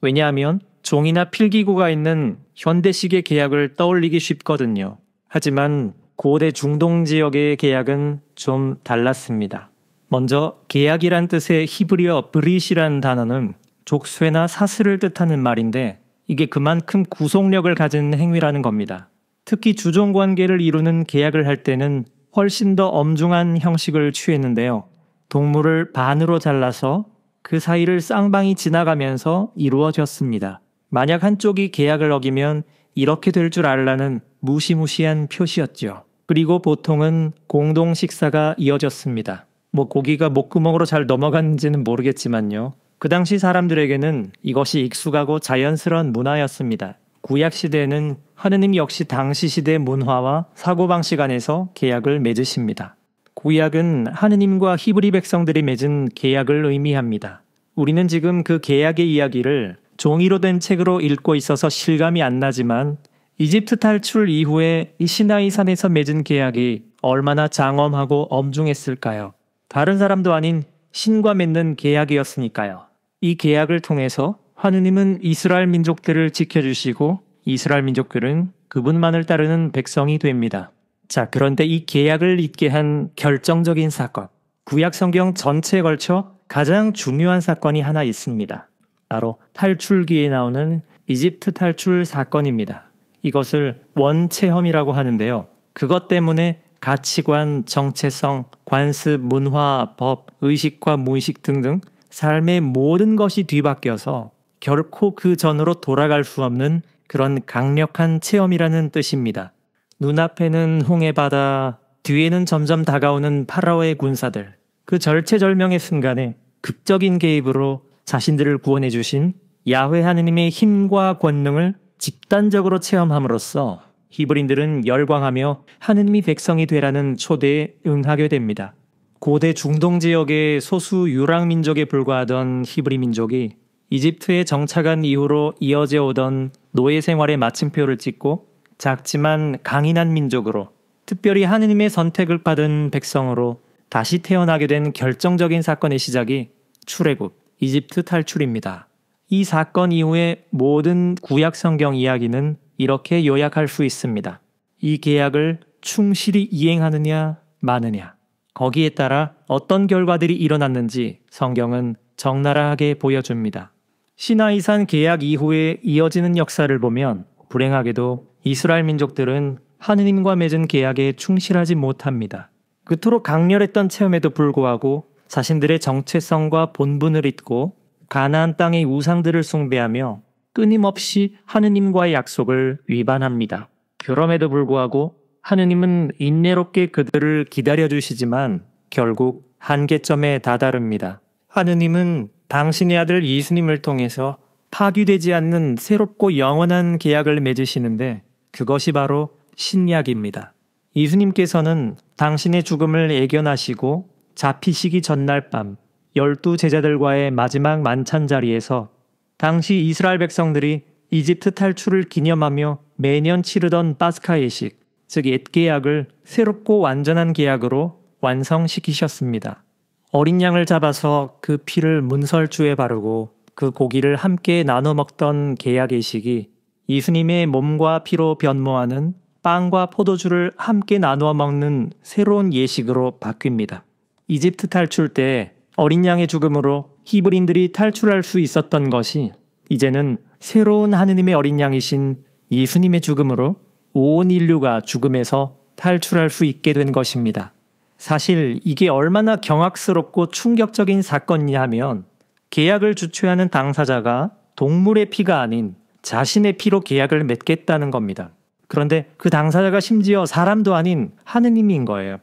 왜냐하면 종이나 필기구가 있는 현대식의 계약을 떠올리기 쉽거든요. 하지만 고대 중동 지역의 계약은 좀 달랐습니다. 먼저 계약이란 뜻의 히브리어 브릿이라는 단어는 족쇄나 사슬을 뜻하는 말인데 이게 그만큼 구속력을 가진 행위라는 겁니다. 특히 주종 관계를 이루는 계약을 할 때는 훨씬 더 엄중한 형식을 취했는데요. 동물을 반으로 잘라서 그 사이를 쌍방이 지나가면서 이루어졌습니다. 만약 한쪽이 계약을 어기면 이렇게 될 줄 알라는 무시무시한 표시였죠. 그리고 보통은 공동 식사가 이어졌습니다. 뭐 고기가 목구멍으로 잘 넘어갔는지는 모르겠지만요. 그 당시 사람들에게는 이것이 익숙하고 자연스러운 문화였습니다. 구약 시대에는 하느님 역시 당시 시대 문화와 사고방식 안에서 계약을 맺으십니다. 구약은 하느님과 히브리 백성들이 맺은 계약을 의미합니다. 우리는 지금 그 계약의 이야기를 종이로 된 책으로 읽고 있어서 실감이 안 나지만 이집트 탈출 이후에 이 시나이산에서 맺은 계약이 얼마나 장엄하고 엄중했을까요? 다른 사람도 아닌 신과 맺는 계약이었으니까요. 이 계약을 통해서 하느님은 이스라엘 민족들을 지켜주시고 이스라엘 민족들은 그분만을 따르는 백성이 됩니다. 자, 그런데 이 계약을 잇게한 결정적인 사건, 구약 성경 전체에 걸쳐 가장 중요한 사건이 하나 있습니다. 바로 탈출기에 나오는 이집트 탈출 사건입니다. 이것을 원체험이라고 하는데요. 그것 때문에 가치관, 정체성, 관습, 문화, 법, 의식과 문식 등등 삶의 모든 것이 뒤바뀌어서 결코 그 전으로 돌아갈 수 없는 그런 강력한 체험이라는 뜻입니다. 눈앞에는 홍해바다, 뒤에는 점점 다가오는 파라오의 군사들, 그 절체절명의 순간에 극적인 개입으로 자신들을 구원해 주신 야훼 하느님의 힘과 권능을 집단적으로 체험함으로써 히브린들은 열광하며 하느님이 백성이 되라는 초대에 응하게 됩니다. 고대 중동 지역의 소수 유랑 민족에 불과하던 히브리 민족이 이집트에 정착한 이후로 이어져 오던 노예 생활의 마침표를 찍고 작지만 강인한 민족으로 특별히 하느님의 선택을 받은 백성으로 다시 태어나게 된 결정적인 사건의 시작이 출애굽, 이집트 탈출입니다. 이 사건 이후의 모든 구약 성경 이야기는 이렇게 요약할 수 있습니다. 이 계약을 충실히 이행하느냐, 마느냐. 거기에 따라 어떤 결과들이 일어났는지 성경은 적나라하게 보여줍니다. 시나이산 계약 이후에 이어지는 역사를 보면 불행하게도 이스라엘 민족들은 하느님과 맺은 계약에 충실하지 못합니다. 그토록 강렬했던 체험에도 불구하고 자신들의 정체성과 본분을 잊고 가나안 땅의 우상들을 숭배하며 끊임없이 하느님과의 약속을 위반합니다. 그럼에도 불구하고 하느님은 인내롭게 그들을 기다려 주시지만 결국 한계점에 다다릅니다. 하느님은 당신의 아들 예수님을 통해서 파괴되지 않는 새롭고 영원한 계약을 맺으시는데 그것이 바로 신약입니다. 예수님께서는 당신의 죽음을 애견하시고 잡히시기 전날 밤 열두 제자들과의 마지막 만찬 자리에서 당시 이스라엘 백성들이 이집트 탈출을 기념하며 매년 치르던 파스카 예식, 즉 옛계약을 새롭고 완전한 계약으로 완성시키셨습니다. 어린 양을 잡아서 그 피를 문설주에 바르고 그 고기를 함께 나눠 먹던 계약 의식이 예수님의 몸과 피로 변모하는 빵과 포도주를 함께 나누어 먹는 새로운 예식으로 바뀝니다. 이집트 탈출 때 어린 양의 죽음으로 히브린들이 탈출할 수 있었던 것이 이제는 새로운 하느님의 어린 양이신 예수님의 죽음으로 온 인류가 죽음에서 탈출할 수 있게 된 것입니다. 사실 이게 얼마나 경악스럽고 충격적인 사건이냐면 계약을 주최하는 당사자가 동물의 피가 아닌 자신의 피로 계약을 맺겠다는 겁니다. 그런데 그 당사자가 심지어 사람도 아닌 하느님인 거예요.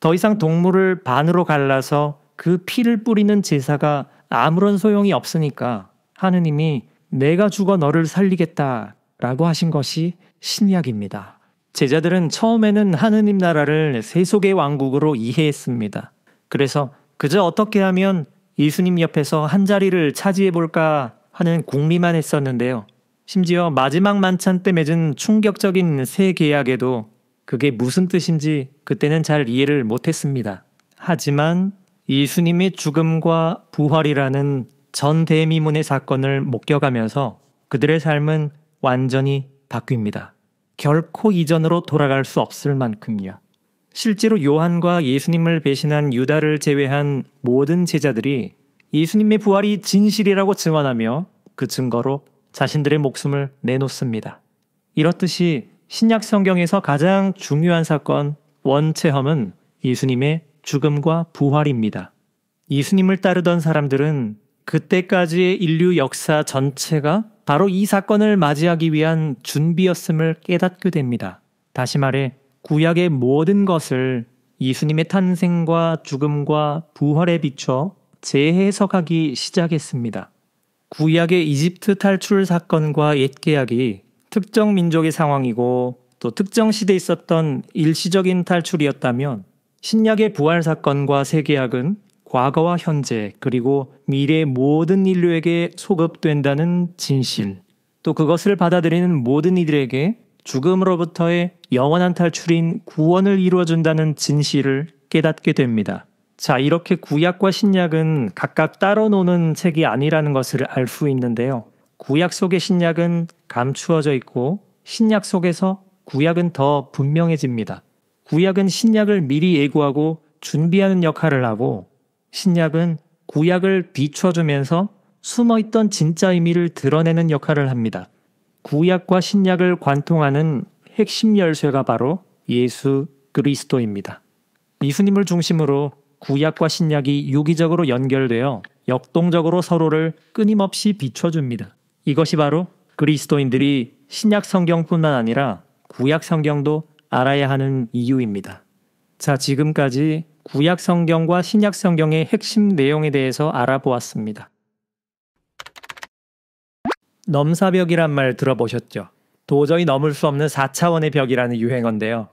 더 이상 동물을 반으로 갈라서 그 피를 뿌리는 제사가 아무런 소용이 없으니까 하느님이 내가 죽어 너를 살리겠다라고 하신 것이 신약입니다. 제자들은 처음에는 하느님 나라를 세속의 왕국으로 이해했습니다. 그래서 그저 어떻게 하면 예수님 옆에서 한 자리를 차지해 볼까 하는 궁리만 했었는데요. 심지어 마지막 만찬 때 맺은 충격적인 새 계약에도 그게 무슨 뜻인지 그때는 잘 이해를 못했습니다. 하지만 예수님의 죽음과 부활이라는 전 대미문의 사건을 목격하면서 그들의 삶은 완전히 바뀝니다. 결코 이전으로 돌아갈 수 없을 만큼이야. 실제로 요한과 예수님을 배신한 유다를 제외한 모든 제자들이 예수님의 부활이 진실이라고 증언하며 그 증거로 자신들의 목숨을 내놓습니다. 이렇듯이 신약 성경에서 가장 중요한 사건 원체험은 예수님의 죽음과 부활입니다. 예수님을 따르던 사람들은 그때까지의 인류 역사 전체가 바로 이 사건을 맞이하기 위한 준비였음을 깨닫게 됩니다. 다시 말해, 구약의 모든 것을 예수님의 탄생과 죽음과 부활에 비춰 재해석하기 시작했습니다. 구약의 이집트 탈출 사건과 옛 계약이 특정 민족의 상황이고 또 특정 시대에 있었던 일시적인 탈출이었다면 신약의 부활 사건과 새 계약은 과거와 현재 그리고 미래의 모든 인류에게 소급된다는 진실 또 그것을 받아들이는 모든 이들에게 죽음으로부터의 영원한 탈출인 구원을 이루어준다는 진실을 깨닫게 됩니다. 자, 이렇게 구약과 신약은 각각 따로 노는 책이 아니라는 것을 알 수 있는데요. 구약 속의 신약은 감추어져 있고 신약 속에서 구약은 더 분명해집니다. 구약은 신약을 미리 예고하고 준비하는 역할을 하고 신약은 구약을 비춰주면서 숨어있던 진짜 의미를 드러내는 역할을 합니다. 구약과 신약을 관통하는 핵심 열쇠가 바로 예수 그리스도입니다. 예수님을 중심으로 구약과 신약이 유기적으로 연결되어 역동적으로 서로를 끊임없이 비춰줍니다. 이것이 바로 그리스도인들이 신약 성경뿐만 아니라 구약 성경도 알아야 하는 이유입니다. 자, 지금까지 구약 성경과 신약 성경의 핵심 내용에 대해서 알아보았습니다. 넘사벽이란 말 들어보셨죠? 도저히 넘을 수 없는 4차원의 벽이라는 유행어인데요.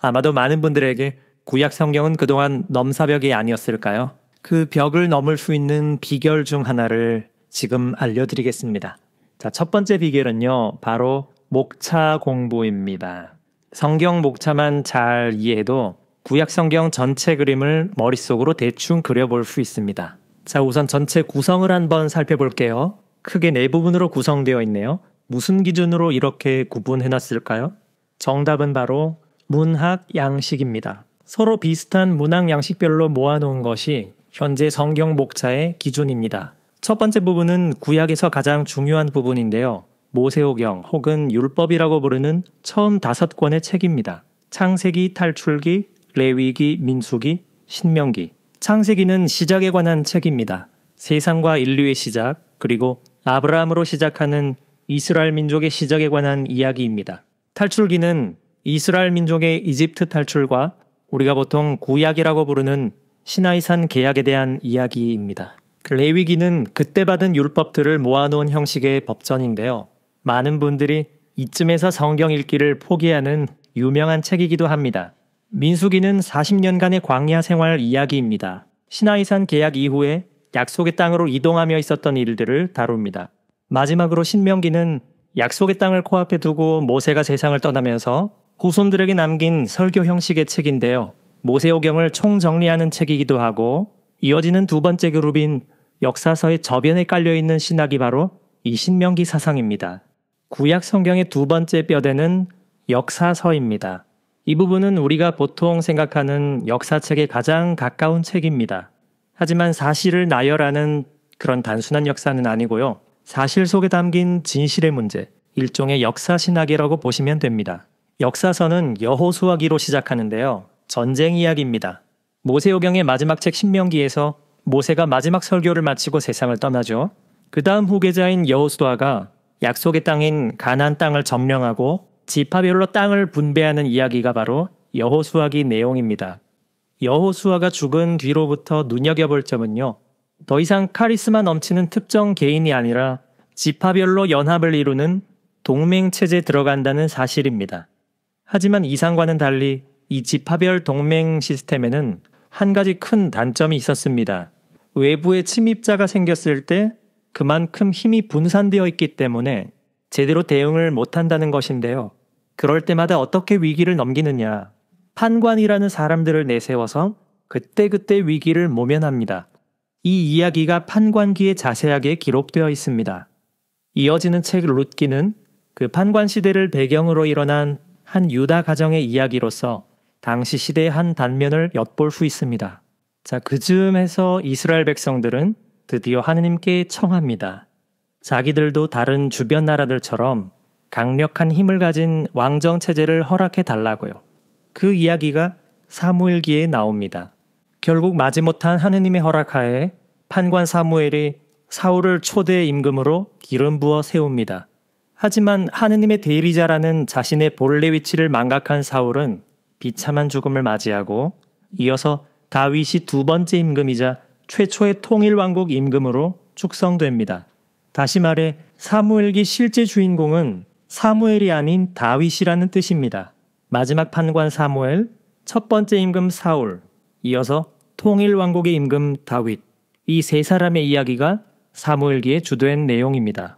아마도 많은 분들에게 구약 성경은 그동안 넘사벽이 아니었을까요? 그 벽을 넘을 수 있는 비결 중 하나를 지금 알려드리겠습니다. 자, 첫 번째 비결은요, 바로 목차 공부입니다. 성경 목차만 잘 이해해도 구약 성경 전체 그림을 머릿속으로 대충 그려볼 수 있습니다. 자, 우선 전체 구성을 한번 살펴볼게요. 크게 네 부분으로 구성되어 있네요. 무슨 기준으로 이렇게 구분해 놨을까요? 정답은 바로 문학 양식입니다. 서로 비슷한 문학 양식별로 모아놓은 것이 현재 성경 목차의 기준입니다. 첫 번째 부분은 구약에서 가장 중요한 부분인데요. 모세오경 혹은 율법이라고 부르는 처음 다섯 권의 책입니다. 창세기, 탈출기, 레위기, 민수기, 신명기. 창세기는 시작에 관한 책입니다. 세상과 인류의 시작, 그리고 아브라함으로 시작하는 이스라엘 민족의 시작에 관한 이야기입니다. 탈출기는 이스라엘 민족의 이집트 탈출과 우리가 보통 구약이라고 부르는 시나이산 계약에 대한 이야기입니다. 레위기는 그때 받은 율법들을 모아놓은 형식의 법전인데요. 많은 분들이 이쯤에서 성경 읽기를 포기하는 유명한 책이기도 합니다. 민수기는 40년간의 광야 생활 이야기입니다. 신하이산 계약 이후에 약속의 땅으로 이동하며 있었던 일들을 다룹니다. 마지막으로 신명기는 약속의 땅을 코앞에 두고 모세가 세상을 떠나면서 후손들에게 남긴 설교 형식의 책인데요. 모세오경을 총정리하는 책이기도 하고 이어지는 두 번째 그룹인 역사서의 저변에 깔려있는 신학이 바로 이 신명기 사상입니다. 구약 성경의 두 번째 뼈대는 역사서입니다. 이 부분은 우리가 보통 생각하는 역사책에 가장 가까운 책입니다. 하지만 사실을 나열하는 그런 단순한 역사는 아니고요. 사실 속에 담긴 진실의 문제, 일종의 역사신학이라고 보시면 됩니다. 역사서는 여호수아기로 시작하는데요. 전쟁 이야기입니다. 모세오경의 마지막 책 신명기에서 모세가 마지막 설교를 마치고 세상을 떠나죠. 그 다음 후계자인 여호수아가 약속의 땅인 가난안 땅을 점령하고 지파별로 땅을 분배하는 이야기가 바로 여호수아기 내용입니다. 여호수아가 죽은 뒤로부터 눈여겨볼 점은요. 더 이상 카리스마 넘치는 특정 개인이 아니라 지파별로 연합을 이루는 동맹체제에 들어간다는 사실입니다. 하지만 이상과는 달리 이 지파별 동맹 시스템에는 한 가지 큰 단점이 있었습니다. 외부의 침입자가 생겼을 때 그만큼 힘이 분산되어 있기 때문에 제대로 대응을 못한다는 것인데요. 그럴 때마다 어떻게 위기를 넘기느냐. 판관이라는 사람들을 내세워서 그때그때 위기를 모면합니다. 이 이야기가 판관기에 자세하게 기록되어 있습니다. 이어지는 책 룻기는 그 판관 시대를 배경으로 일어난 한 유다 가정의 이야기로서 당시 시대의 한 단면을 엿볼 수 있습니다. 자, 그 즈음에서 이스라엘 백성들은 드디어 하느님께 청합니다. 자기들도 다른 주변 나라들처럼 강력한 힘을 가진 왕정 체제를 허락해 달라고요. 그 이야기가 사무엘기에 나옵니다. 결국 마지못한 하느님의 허락하에 판관 사무엘이 사울을 초대 임금으로 기름 부어 세웁니다. 하지만 하느님의 대리자라는 자신의 본래 위치를 망각한 사울은 비참한 죽음을 맞이하고 이어서 다윗이 두 번째 임금이자 최초의 통일왕국 임금으로 축성됩니다. 다시 말해 사무엘기 실제 주인공은 사무엘이 아닌 다윗이라는 뜻입니다. 마지막 판관 사무엘, 첫 번째 임금 사울, 이어서 통일왕국의 임금 다윗. 이 세 사람의 이야기가 사무엘기에 주도된 내용입니다.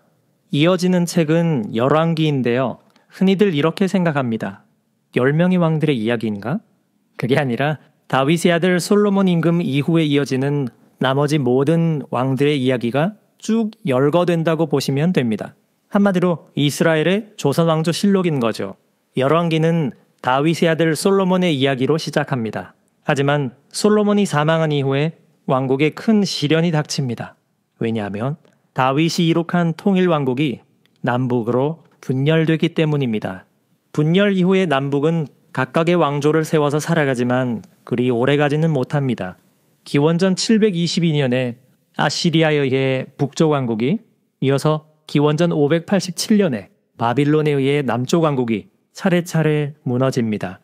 이어지는 책은 열왕기인데요. 흔히들 이렇게 생각합니다. 열명의 왕들의 이야기인가? 그게 아니라 다윗의 아들 솔로몬 임금 이후에 이어지는 나머지 모든 왕들의 이야기가 쭉 열거된다고 보시면 됩니다. 한마디로 이스라엘의 조선왕조 실록인 거죠. 열왕기는 다윗의 아들 솔로몬의 이야기로 시작합니다. 하지만 솔로몬이 사망한 이후에 왕국에 큰 시련이 닥칩니다. 왜냐하면 다윗이 이룩한 통일왕국이 남북으로 분열되기 때문입니다. 분열 이후에 남북은 각각의 왕조를 세워서 살아가지만 그리 오래가지는 못합니다. 기원전 722년에 아시리아에 의해 북조 왕국이 이어서 기원전 587년에 바빌론에 의해 남쪽 왕국이 차례차례 무너집니다.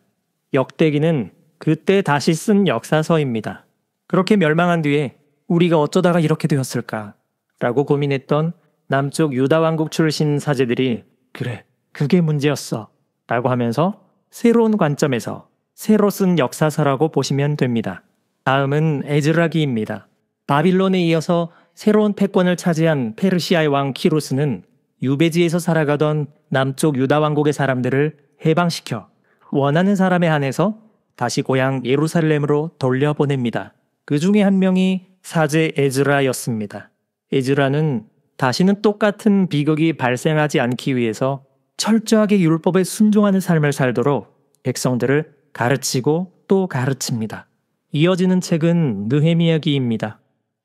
역대기는 그때 다시 쓴 역사서입니다. 그렇게 멸망한 뒤에 우리가 어쩌다가 이렇게 되었을까? 라고 고민했던 남쪽 유다왕국 출신 사제들이 그래, 그게 문제였어. 라고 하면서 새로운 관점에서 새로 쓴 역사서라고 보시면 됩니다. 다음은 에즈라기입니다. 바빌론에 이어서 새로운 패권을 차지한 페르시아의 왕 키루스는 유배지에서 살아가던 남쪽 유다 왕국의 사람들을 해방시켜 원하는 사람에 한해서 다시 고향 예루살렘으로 돌려보냅니다. 그 중에 한 명이 사제 에즈라였습니다. 에즈라는 다시는 똑같은 비극이 발생하지 않기 위해서 철저하게 율법에 순종하는 삶을 살도록 백성들을 가르치고 또 가르칩니다. 이어지는 책은 느헤미야기입니다.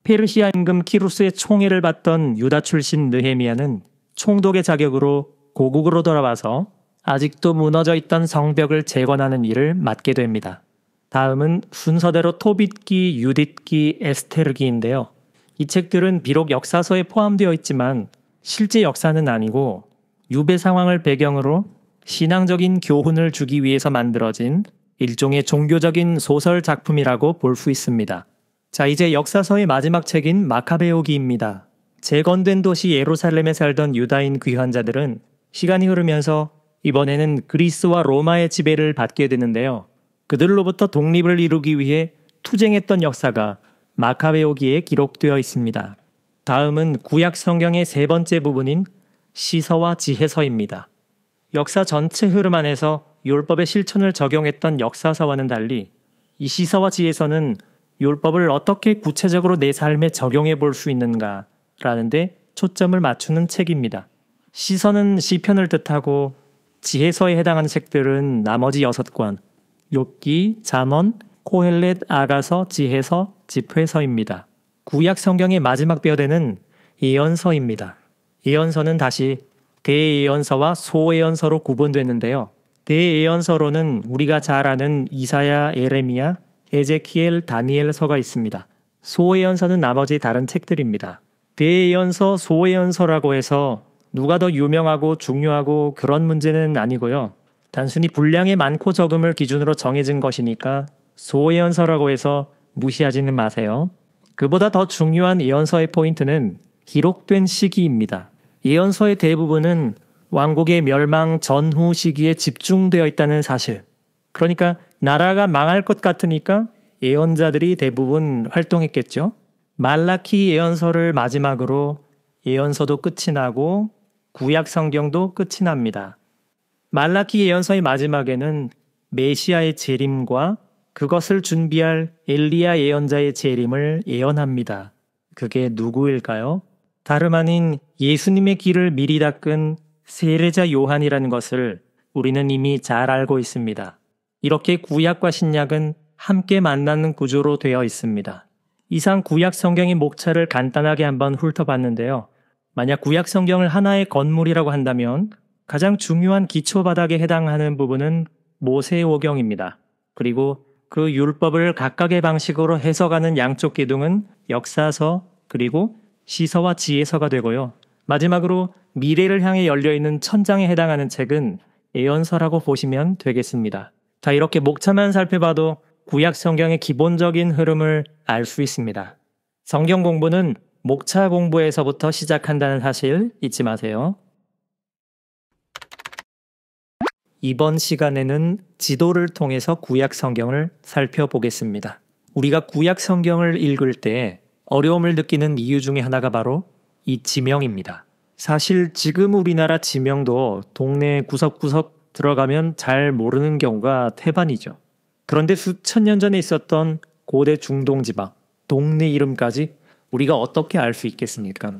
페르시아 임금 키루스의 총애를 받던 유다 출신 느헤미야는 총독의 자격으로 고국으로 돌아와서 아직도 무너져 있던 성벽을 재건하는 일을 맡게 됩니다. 다음은 순서대로 토빗기, 유딧기, 에스테르기인데요. 이 책들은 비록 역사서에 포함되어 있지만 실제 역사는 아니고 유배 상황을 배경으로 신앙적인 교훈을 주기 위해서 만들어진 일종의 종교적인 소설 작품이라고 볼 수 있습니다. 자, 이제 역사서의 마지막 책인 마카베오기입니다. 재건된 도시 예루살렘에 살던 유다인 귀환자들은 시간이 흐르면서 이번에는 그리스와 로마의 지배를 받게 되는데요. 그들로부터 독립을 이루기 위해 투쟁했던 역사가 마카베오기에 기록되어 있습니다. 다음은 구약 성경의 세 번째 부분인 시서와 지혜서입니다. 역사 전체 흐름 안에서 율법의 실천을 적용했던 역사서와는 달리 이 시서와 지혜서는 율법을 어떻게 구체적으로 내 삶에 적용해 볼 수 있는가라는데 초점을 맞추는 책입니다. 시선은 시편을 뜻하고 지혜서에 해당하는 책들은 나머지 여섯 권, 욥기, 잠언, 코헬렛, 아가서, 지혜서, 집회서입니다. 구약 성경의 마지막 뼈대는 예언서입니다. 예언서는 다시 대예언서와 소예언서로 구분됐는데요 대예언서로는 우리가 잘 아는 이사야, 에레미야, 에제키엘, 다니엘서가 있습니다. 소예언서는 나머지 다른 책들입니다. 대예언서, 소예언서라고 해서 누가 더 유명하고 중요하고 그런 문제는 아니고요. 단순히 분량의 많고 적음을 기준으로 정해진 것이니까 소예언서라고 해서 무시하지는 마세요. 그보다 더 중요한 예언서의 포인트는 기록된 시기입니다. 예언서의 대부분은 왕국의 멸망 전후 시기에 집중되어 있다는 사실. 그러니까 나라가 망할 것 같으니까 예언자들이 대부분 활동했겠죠. 말라키 예언서를 마지막으로 예언서도 끝이 나고 구약 성경도 끝이 납니다. 말라키 예언서의 마지막에는 메시아의 재림과 그것을 준비할 엘리야 예언자의 재림을 예언합니다. 그게 누구일까요? 다름 아닌 예수님의 길을 미리 닦은 세례자 요한이라는 것을 우리는 이미 잘 알고 있습니다. 이렇게 구약과 신약은 함께 만나는 구조로 되어 있습니다. 이상 구약 성경의 목차를 간단하게 한번 훑어봤는데요. 만약 구약 성경을 하나의 건물이라고 한다면 가장 중요한 기초 바닥에 해당하는 부분은 모세오경입니다. 그리고 그 율법을 각각의 방식으로 해석하는 양쪽 기둥은 역사서 그리고 시서와 지혜서가 되고요. 마지막으로 미래를 향해 열려 있는 천장에 해당하는 책은 예언서라고 보시면 되겠습니다. 자, 이렇게 목차만 살펴봐도 구약 성경의 기본적인 흐름을 알 수 있습니다. 성경 공부는 목차 공부에서부터 시작한다는 사실 잊지 마세요. 이번 시간에는 지도를 통해서 구약 성경을 살펴보겠습니다. 우리가 구약 성경을 읽을 때 어려움을 느끼는 이유 중에 하나가 바로 이 지명입니다. 사실 지금 우리나라 지명도 동네 구석구석 들어가면 잘 모르는 경우가 태반이죠. 그런데 수천 년 전에 있었던 고대 중동 지방, 동네 이름까지 우리가 어떻게 알 수 있겠습니까?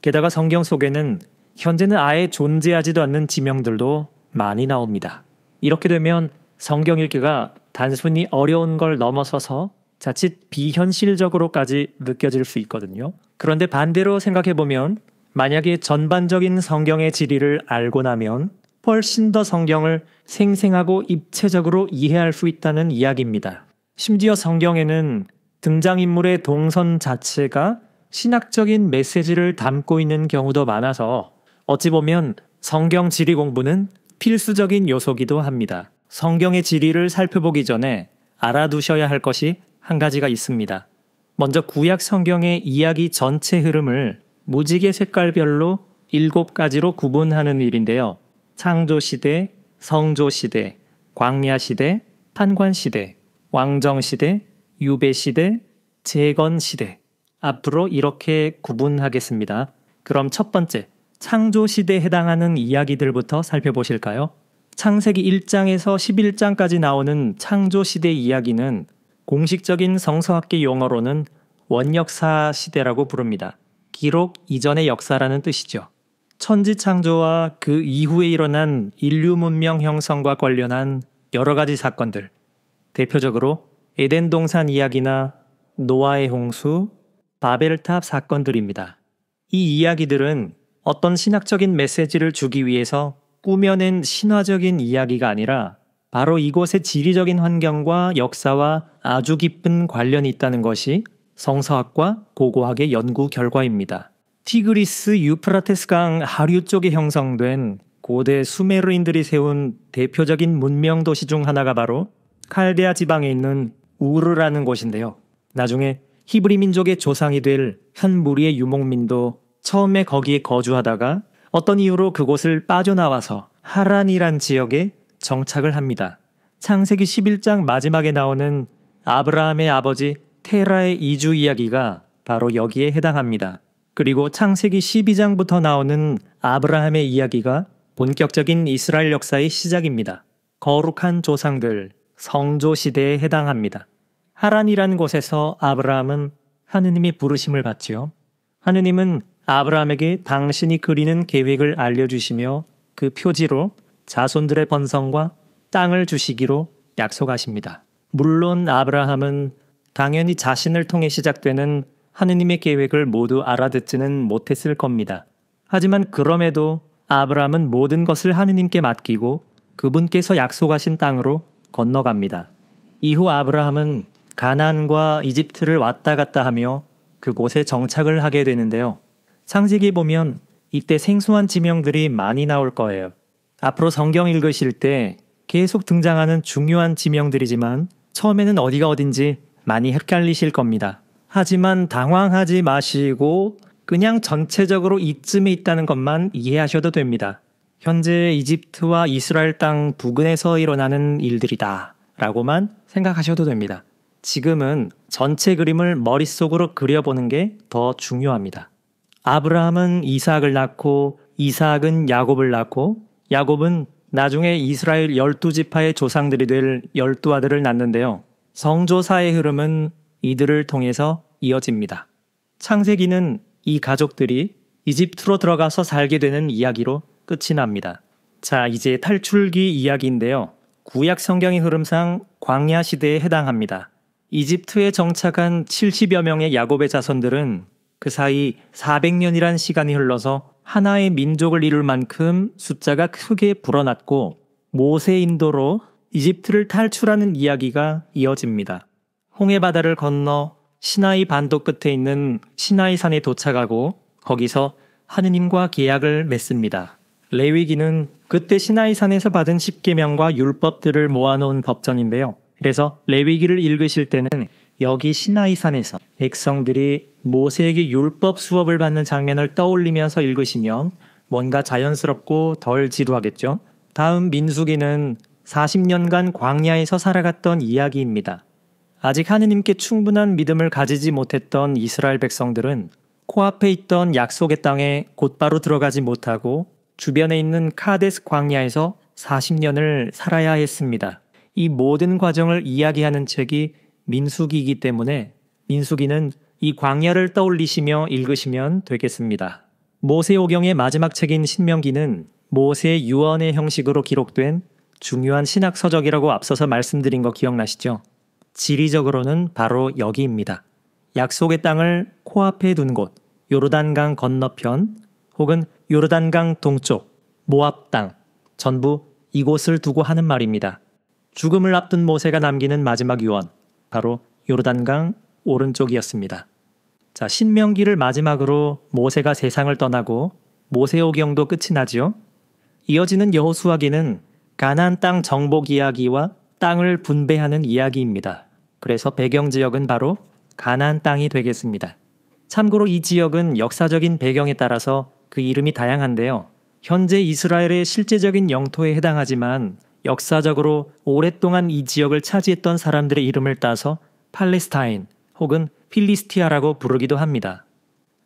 게다가 성경 속에는 현재는 아예 존재하지도 않는 지명들도 많이 나옵니다. 이렇게 되면 성경 읽기가 단순히 어려운 걸 넘어서서 자칫 비현실적으로까지 느껴질 수 있거든요. 그런데 반대로 생각해보면 만약에 전반적인 성경의 지리를 알고 나면 훨씬 더 성경을 생생하고 입체적으로 이해할 수 있다는 이야기입니다. 심지어 성경에는 등장인물의 동선 자체가 신학적인 메시지를 담고 있는 경우도 많아서 어찌 보면 성경 지리 공부는 필수적인 요소기도 합니다. 성경의 지리를 살펴보기 전에 알아두셔야 할 것이 한 가지가 있습니다. 먼저 구약 성경의 이야기 전체 흐름을 무지개 색깔별로 일곱 가지로 구분하는 일인데요. 창조시대, 성조시대, 광야시대, 판관시대, 왕정시대, 유배시대, 재건시대. 앞으로 이렇게 구분하겠습니다. 그럼 첫 번째, 창조시대에 해당하는 이야기들부터 살펴보실까요? 창세기 1장에서 11장까지 나오는 창조시대 이야기는 공식적인 성서학계 용어로는 원역사 시대라고 부릅니다. 기록 이전의 역사라는 뜻이죠. 천지 창조와 그 이후에 일어난 인류 문명 형성과 관련한 여러 가지 사건들, 대표적으로 에덴 동산 이야기나 노아의 홍수, 바벨탑 사건들입니다. 이 이야기들은 어떤 신학적인 메시지를 주기 위해서 꾸며낸 신화적인 이야기가 아니라 바로 이곳의 지리적인 환경과 역사와 아주 깊은 관련이 있다는 것이 성서학과 고고학의 연구 결과입니다. 티그리스 유프라테스강 하류 쪽에 형성된 고대 수메르인들이 세운 대표적인 문명 도시 중 하나가 바로 칼데아 지방에 있는 우르라는 곳인데요. 나중에 히브리 민족의 조상이 될 현무리의 유목민도 처음에 거기에 거주하다가 어떤 이유로 그곳을 빠져나와서 하란이란 지역에 정착을 합니다. 창세기 11장 마지막에 나오는 아브라함의 아버지 테라의 이주 이야기가 바로 여기에 해당합니다. 그리고 창세기 12장부터 나오는 아브라함의 이야기가 본격적인 이스라엘 역사의 시작입니다. 거룩한 조상들, 성조 시대에 해당합니다. 하란이라는 곳에서 아브라함은 하느님이 부르심을 받지요. 하느님은 아브라함에게 당신이 그리는 계획을 알려주시며 그 표지로 자손들의 번성과 땅을 주시기로 약속하십니다. 물론 아브라함은 당연히 자신을 통해 시작되는 하느님의 계획을 모두 알아듣지는 못했을 겁니다. 하지만 그럼에도 아브라함은 모든 것을 하느님께 맡기고 그분께서 약속하신 땅으로 건너갑니다. 이후 아브라함은 가난과 이집트를 왔다 갔다 하며 그곳에 정착을 하게 되는데요. 상식이 보면 이때 생소한 지명들이 많이 나올 거예요. 앞으로 성경 읽으실 때 계속 등장하는 중요한 지명들이지만 처음에는 어디가 어딘지 많이 헷갈리실 겁니다. 하지만 당황하지 마시고 그냥 전체적으로 이쯤에 있다는 것만 이해하셔도 됩니다. 현재 이집트와 이스라엘 땅 부근에서 일어나는 일들이다. 라고만 생각하셔도 됩니다. 지금은 전체 그림을 머릿속으로 그려보는 게 더 중요합니다. 아브라함은 이삭을 낳고 이삭은 야곱을 낳고 야곱은 나중에 이스라엘 열두 지파의 조상들이 될 열두 아들을 낳는데요. 성조사의 흐름은 이들을 통해서 이어집니다. 창세기는 이 가족들이 이집트로 들어가서 살게 되는 이야기로 끝이 납니다. 자, 이제 탈출기 이야기인데요. 구약 성경의 흐름상 광야 시대에 해당합니다. 이집트에 정착한 70여 명의 야곱의 자손들은 그 사이 400년이란 시간이 흘러서 하나의 민족을 이룰 만큼 숫자가 크게 불어났고 모세 인도로 이집트를 탈출하는 이야기가 이어집니다. 홍해 바다를 건너 시나이 반도 끝에 있는 시나이 산에 도착하고 거기서 하느님과 계약을 맺습니다. 레위기는 그때 시나이 산에서 받은 십계명과 율법들을 모아놓은 법전인데요. 그래서 레위기를 읽으실 때는 여기 시나이 산에서 백성들이 모세에게 율법 수업을 받는 장면을 떠올리면서 읽으시면 뭔가 자연스럽고 덜 지루하겠죠. 다음 민수기는 40년간 광야에서 살아갔던 이야기입니다. 아직 하느님께 충분한 믿음을 가지지 못했던 이스라엘 백성들은 코앞에 있던 약속의 땅에 곧바로 들어가지 못하고 주변에 있는 카데스 광야에서 40년을 살아야 했습니다. 이 모든 과정을 이야기하는 책이 민수기이기 때문에 민수기는 이 광야를 떠올리시며 읽으시면 되겠습니다. 모세오경의 마지막 책인 신명기는 모세 유언의 형식으로 기록된 중요한 신학 서적이라고 앞서서 말씀드린 거 기억나시죠? 지리적으로는 바로 여기입니다. 약속의 땅을 코앞에 둔 곳, 요르단강 건너편 혹은 요르단강 동쪽, 모압 땅, 전부 이곳을 두고 하는 말입니다. 죽음을 앞둔 모세가 남기는 마지막 유언, 바로 요르단강 오른쪽이었습니다. 자, 신명기를 마지막으로 모세가 세상을 떠나고 모세오경도 끝이 나지요. 이어지는 여호수아기는 가나안 땅 정복 이야기와 땅을 분배하는 이야기입니다. 그래서 배경 지역은 바로 가나안 땅이 되겠습니다. 참고로 이 지역은 역사적인 배경에 따라서 그 이름이 다양한데요. 현재 이스라엘의 실제적인 영토에 해당하지만 역사적으로 오랫동안 이 지역을 차지했던 사람들의 이름을 따서 팔레스타인 혹은 필리스티아라고 부르기도 합니다.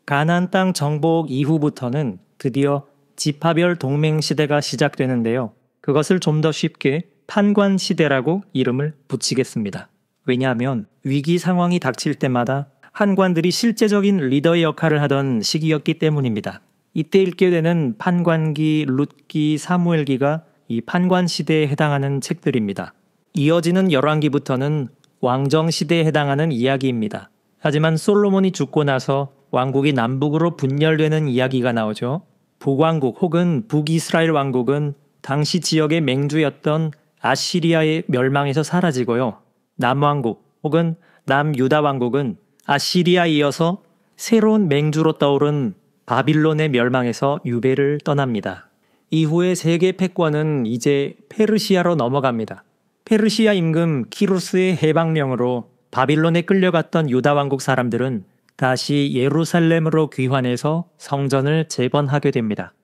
가나안 땅 정복 이후부터는 드디어 지파별 동맹 시대가 시작되는데요. 그것을 좀 더 쉽게 판관 시대라고 이름을 붙이겠습니다. 왜냐하면 위기 상황이 닥칠 때마다 판관들이 실제적인 리더의 역할을 하던 시기였기 때문입니다. 이때 읽게 되는 판관기, 룻기, 사무엘기가 이 판관 시대에 해당하는 책들입니다. 이어지는 열왕기부터는 왕정 시대에 해당하는 이야기입니다. 하지만 솔로몬이 죽고 나서 왕국이 남북으로 분열되는 이야기가 나오죠. 북왕국 혹은 북이스라엘 왕국은 당시 지역의 맹주였던 아시리아의 멸망에서 사라지고요. 남왕국 혹은 남유다 왕국은 아시리아에 이어서 새로운 맹주로 떠오른 바빌론의 멸망에서 유배를 떠납니다. 이후의 세계 패권은 이제 페르시아로 넘어갑니다. 페르시아 임금 키루스의 해방령으로 바빌론에 끌려갔던 유다 왕국 사람들은 다시 예루살렘으로 귀환해서 성전을 재번하게 됩니다.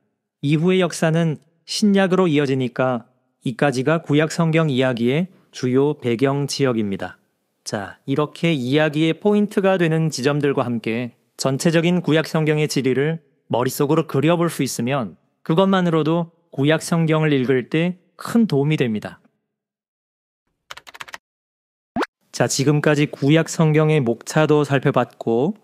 이후의 역사는 신약으로 이어지니까 이까지가 구약 성경 이야기의 주요 배경 지역입니다. 자, 이렇게 이야기의 포인트가 되는 지점들과 함께 전체적인 구약 성경의 지리를 머릿속으로 그려볼 수 있으면 그것만으로도 구약 성경을 읽을 때 큰 도움이 됩니다. 자, 지금까지 구약 성경의 목차도 살펴봤고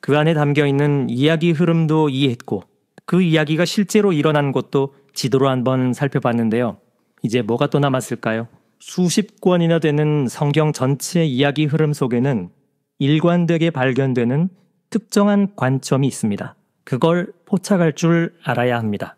그 안에 담겨 있는 이야기 흐름도 이해했고 그 이야기가 실제로 일어난 것도 지도로 한번 살펴봤는데요. 이제 뭐가 또 남았을까요? 수십 권이나 되는 성경 전체 이야기 흐름 속에는 일관되게 발견되는 특정한 관점이 있습니다. 그걸 포착할 줄 알아야 합니다.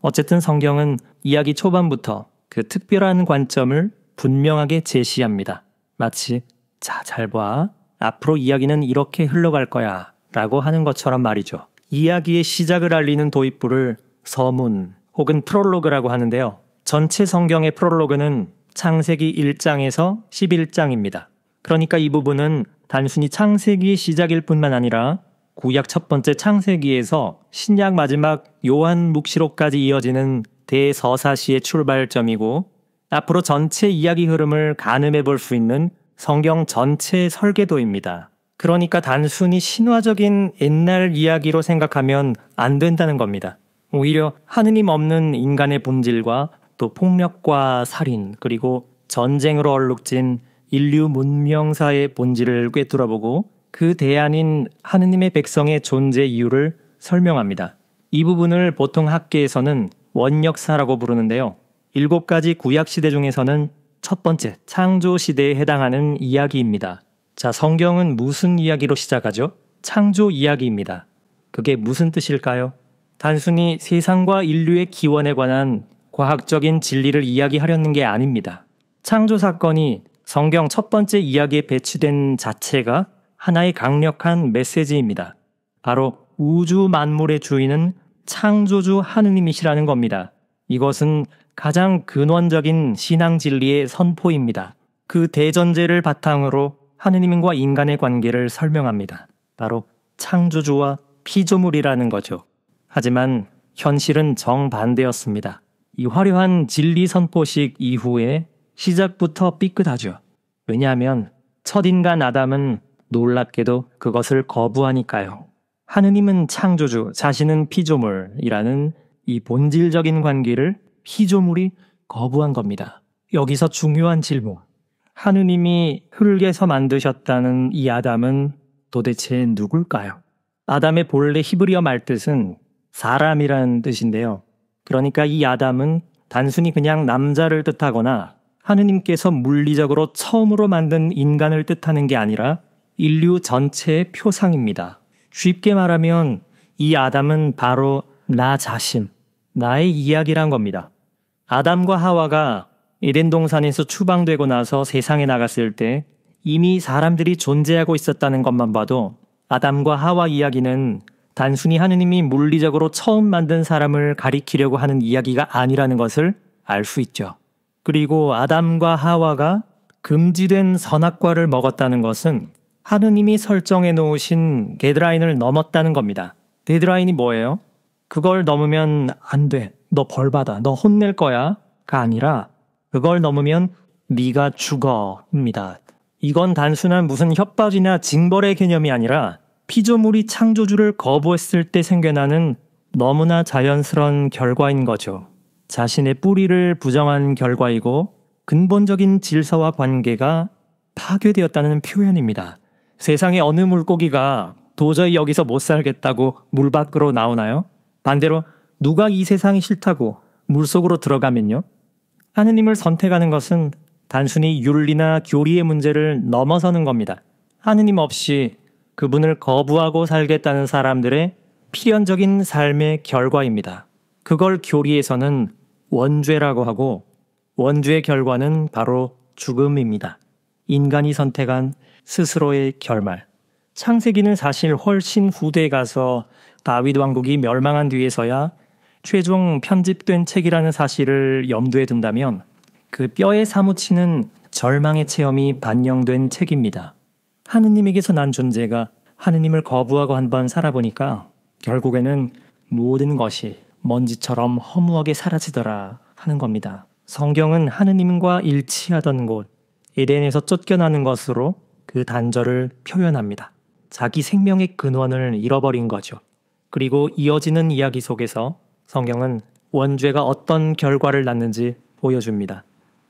어쨌든 성경은 이야기 초반부터 그 특별한 관점을 분명하게 제시합니다. 마치 자, 잘 봐. 앞으로 이야기는 이렇게 흘러갈 거야. 라고 하는 것처럼 말이죠. 이야기의 시작을 알리는 도입부를 서문 혹은 프롤로그라고 하는데요. 전체 성경의 프롤로그는 창세기 1장에서 11장입니다. 그러니까 이 부분은 단순히 창세기의 시작일 뿐만 아니라 구약 첫 번째 창세기에서 신약 마지막 요한 묵시록까지 이어지는 대서사시의 출발점이고 앞으로 전체 이야기 흐름을 가늠해 볼 수 있는 성경 전체 설계도입니다. 그러니까 단순히 신화적인 옛날 이야기로 생각하면 안 된다는 겁니다. 오히려 하느님 없는 인간의 본질과 또 폭력과 살인 그리고 전쟁으로 얼룩진 인류 문명사의 본질을 꿰뚫어보고 그 대안인 하느님의 백성의 존재 이유를 설명합니다. 이 부분을 보통 학계에서는 원역사라고 부르는데요. 일곱 가지 구약시대 중에서는 첫 번째 창조시대에 해당하는 이야기입니다. 자, 성경은 무슨 이야기로 시작하죠? 창조 이야기입니다. 그게 무슨 뜻일까요? 단순히 세상과 인류의 기원에 관한 과학적인 진리를 이야기하려는 게 아닙니다. 창조 사건이 성경 첫 번째 이야기에 배치된 자체가 하나의 강력한 메시지입니다. 바로 우주 만물의 주인은 창조주 하느님이시라는 겁니다. 이것은 가장 근원적인 신앙 진리의 선포입니다. 그 대전제를 바탕으로 하느님과 인간의 관계를 설명합니다. 바로 창조주와 피조물이라는 거죠. 하지만 현실은 정반대였습니다. 이 화려한 진리 선포식 이후에 시작부터 삐끗하죠. 왜냐하면 첫 인간 아담은 놀랍게도 그것을 거부하니까요. 하느님은 창조주, 자신은 피조물이라는 이 본질적인 관계를 피조물이 거부한 겁니다. 여기서 중요한 질문. 하느님이 흙에서 만드셨다는 이 아담은 도대체 누굴까요? 아담의 본래 히브리어 말뜻은 사람이라는 뜻인데요. 그러니까 이아담은 단순히 그냥 남자를 뜻하거나 하느님께서 물리적으로 처음으로 만든 인간을 뜻하는 게 아니라 인류 전체의 표상입니다. 쉽게 말하면 이 아담은 바로 나 자신, 나의 이야기란 겁니다. 아담과 하와가 에덴 동산에서 추방되고 나서 세상에 나갔을 때 이미 사람들이 존재하고 있었다는 것만 봐도 아담과 하와 이야기는 단순히 하느님이 물리적으로 처음 만든 사람을 가리키려고 하는 이야기가 아니라는 것을 알 수 있죠. 그리고 아담과 하와가 금지된 선악과를 먹었다는 것은 하느님이 설정해 놓으신 데드라인을 넘었다는 겁니다. 데드라인이 뭐예요? 그걸 넘으면 안 돼. 너 벌받아. 너 혼낼 거야. 가 아니라 그걸 넘으면 네가 죽어입니다. 이건 단순한 무슨 협박이나 징벌의 개념이 아니라 피조물이 창조주를 거부했을 때 생겨나는 너무나 자연스러운 결과인 거죠. 자신의 뿌리를 부정한 결과이고 근본적인 질서와 관계가 파괴되었다는 표현입니다. 세상의 어느 물고기가 도저히 여기서 못 살겠다고 물 밖으로 나오나요? 반대로 누가 이 세상이 싫다고 물 속으로 들어가면요? 하느님을 선택하는 것은 단순히 윤리나 교리의 문제를 넘어서는 겁니다. 하느님 없이 그분을 거부하고 살겠다는 사람들의 필연적인 삶의 결과입니다. 그걸 교리에서는 원죄라고 하고 원죄의 결과는 바로 죽음입니다. 인간이 선택한 스스로의 결말. 창세기는 사실 훨씬 후대에 가서 다윗 왕국이 멸망한 뒤에서야 최종 편집된 책이라는 사실을 염두에 둔다면 그 뼈에 사무치는 절망의 체험이 반영된 책입니다. 하느님에게서 난 존재가 하느님을 거부하고 한번 살아보니까 결국에는 모든 것이 먼지처럼 허무하게 사라지더라 하는 겁니다. 성경은 하느님과 일치하던 곳, 에덴에서 쫓겨나는 것으로 그 단절을 표현합니다. 자기 생명의 근원을 잃어버린 거죠. 그리고 이어지는 이야기 속에서 성경은 원죄가 어떤 결과를 낳는지 보여줍니다.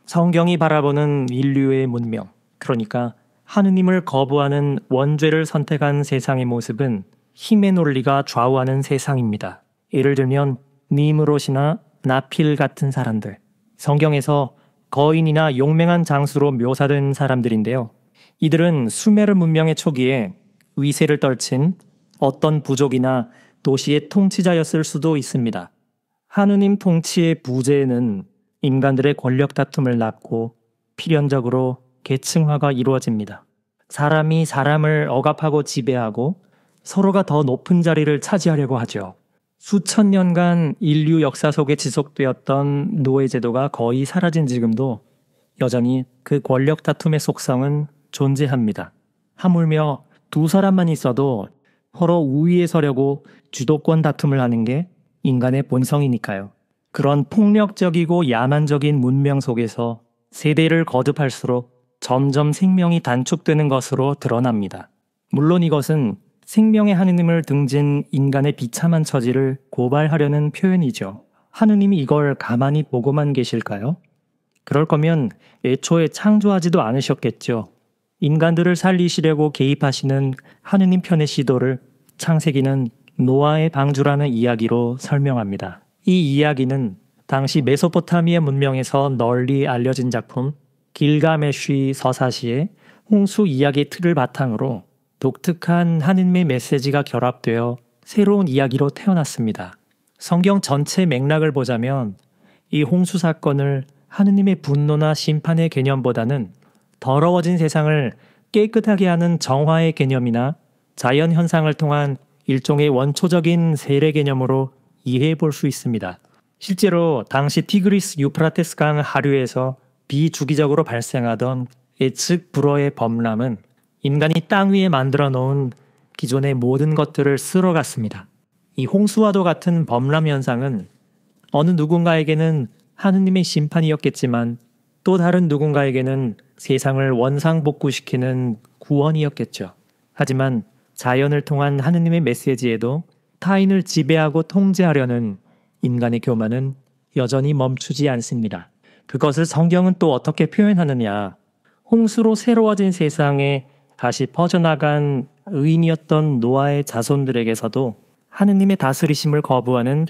성경이 바라보는 인류의 문명, 그러니까 하느님을 거부하는 원죄를 선택한 세상의 모습은 힘의 논리가 좌우하는 세상입니다. 예를 들면 니므롯이나 나필 같은 사람들. 성경에서 거인이나 용맹한 장수로 묘사된 사람들인데요. 이들은 수메르 문명의 초기에 위세를 떨친 어떤 부족이나 도시의 통치자였을 수도 있습니다. 하느님 통치의 부재는 인간들의 권력 다툼을 낳고 필연적으로 계층화가 이루어집니다. 사람이 사람을 억압하고 지배하고 서로가 더 높은 자리를 차지하려고 하죠. 수천 년간 인류 역사 속에 지속되었던 노예 제도가 거의 사라진 지금도 여전히 그 권력 다툼의 속성은 존재합니다. 하물며 두 사람만 있어도 서로 우위에 서려고 주도권 다툼을 하는 게 인간의 본성이니까요. 그런 폭력적이고 야만적인 문명 속에서 세대를 거듭할수록 점점 생명이 단축되는 것으로 드러납니다. 물론 이것은 생명의 하느님을 등진 인간의 비참한 처지를 고발하려는 표현이죠. 하느님이 이걸 가만히 보고만 계실까요? 그럴 거면 애초에 창조하지도 않으셨겠죠. 인간들을 살리시려고 개입하시는 하느님 편의 시도를 창세기는 노아의 방주라는 이야기로 설명합니다. 이 이야기는 당시 메소포타미아 문명에서 널리 알려진 작품 길가메쉬 서사시의 홍수 이야기 틀을 바탕으로 독특한 하느님의 메시지가 결합되어 새로운 이야기로 태어났습니다. 성경 전체 맥락을 보자면 이 홍수 사건을 하느님의 분노나 심판의 개념보다는 더러워진 세상을 깨끗하게 하는 정화의 개념이나 자연 현상을 통한 일종의 원초적인 세례 개념으로 이해해 볼 수 있습니다. 실제로 당시 티그리스 유프라테스 강 하류에서 비주기적으로 발생하던 예측 불허의 범람은 인간이 땅 위에 만들어 놓은 기존의 모든 것들을 쓸어갔습니다. 이 홍수와도 같은 범람 현상은 어느 누군가에게는 하느님의 심판이었겠지만 또 다른 누군가에게는 세상을 원상복구시키는 구원이었겠죠. 하지만 자연을 통한 하느님의 메시지에도 타인을 지배하고 통제하려는 인간의 교만은 여전히 멈추지 않습니다. 그것을 성경은 또 어떻게 표현하느냐. 홍수로 새로워진 세상에 다시 퍼져나간 의인이었던 노아의 자손들에게서도 하느님의 다스리심을 거부하는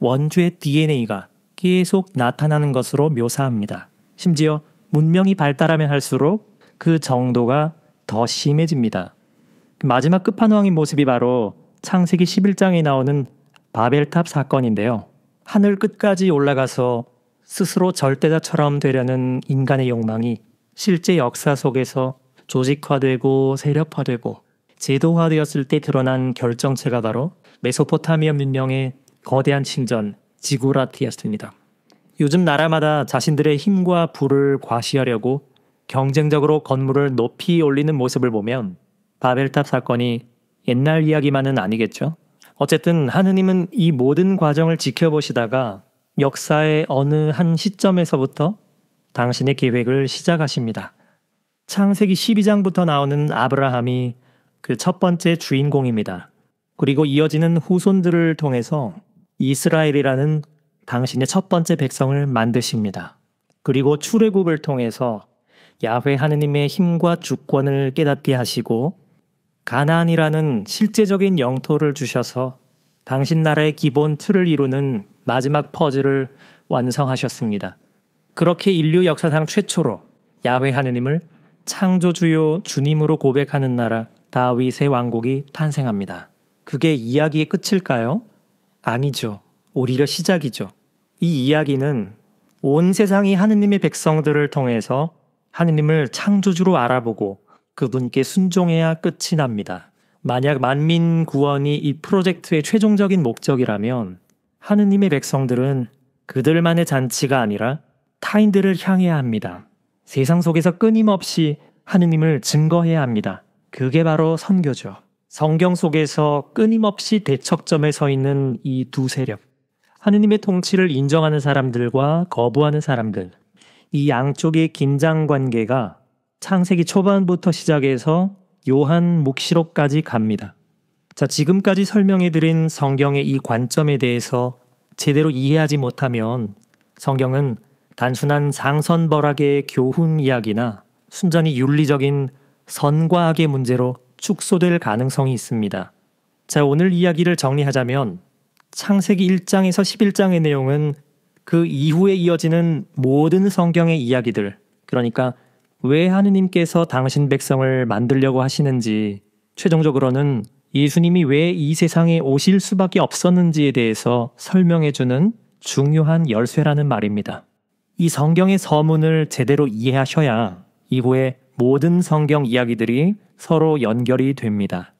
원주의 DNA가 계속 나타나는 것으로 묘사합니다. 심지어 문명이 발달하면 할수록 그 정도가 더 심해집니다. 마지막 끝판왕인 모습이 바로 창세기 11장에 나오는 바벨탑 사건인데요. 하늘 끝까지 올라가서 스스로 절대자처럼 되려는 인간의 욕망이 실제 역사 속에서 조직화되고 세력화되고 제도화되었을 때 드러난 결정체가 바로 메소포타미아 문명의 거대한 신전 지구라티였습니다. 요즘 나라마다 자신들의 힘과 부를 과시하려고 경쟁적으로 건물을 높이 올리는 모습을 보면 바벨탑 사건이 옛날 이야기만은 아니겠죠. 어쨌든 하느님은 이 모든 과정을 지켜보시다가 역사의 어느 한 시점에서부터 당신의 계획을 시작하십니다. 창세기 12장부터 나오는 아브라함이 그 첫 번째 주인공입니다. 그리고 이어지는 후손들을 통해서 이스라엘이라는 당신의 첫 번째 백성을 만드십니다. 그리고 출애굽을 통해서 야훼 하느님의 힘과 주권을 깨닫게 하시고 가나안이라는 실제적인 영토를 주셔서 당신 나라의 기본 틀을 이루는 마지막 퍼즐을 완성하셨습니다. 그렇게 인류 역사상 최초로 야훼 하느님을 창조주요 주님으로 고백하는 나라 다윗의 왕국이 탄생합니다. 그게 이야기의 끝일까요? 아니죠. 오히려 시작이죠. 이 이야기는 온 세상이 하느님의 백성들을 통해서 하느님을 창조주로 알아보고 그분께 순종해야 끝이 납니다. 만약 만민 구원이 이 프로젝트의 최종적인 목적이라면 하느님의 백성들은 그들만의 잔치가 아니라 타인들을 향해야 합니다. 세상 속에서 끊임없이 하느님을 증거해야 합니다. 그게 바로 선교죠. 성경 속에서 끊임없이 대척점에 서 있는 이 두 세력. 하느님의 통치를 인정하는 사람들과 거부하는 사람들. 이 양쪽의 긴장 관계가 창세기 초반부터 시작해서 요한 묵시록까지 갑니다. 자, 지금까지 설명해 드린 성경의 이 관점에 대해서 제대로 이해하지 못하면 성경은 단순한 상선벌악의 교훈 이야기나 순전히 윤리적인 선과학의 문제로 축소될 가능성이 있습니다. 자, 오늘 이야기를 정리하자면 창세기 1장에서 11장의 내용은 그 이후에 이어지는 모든 성경의 이야기들, 그러니까 왜 하느님께서 당신 백성을 만들려고 하시는지, 최종적으로는 예수님이 왜 이 세상에 오실 수밖에 없었는지에 대해서 설명해주는 중요한 열쇠라는 말입니다. 이 성경의 서문을 제대로 이해하셔야 이후에 모든 성경 이야기들이 서로 연결이 됩니다.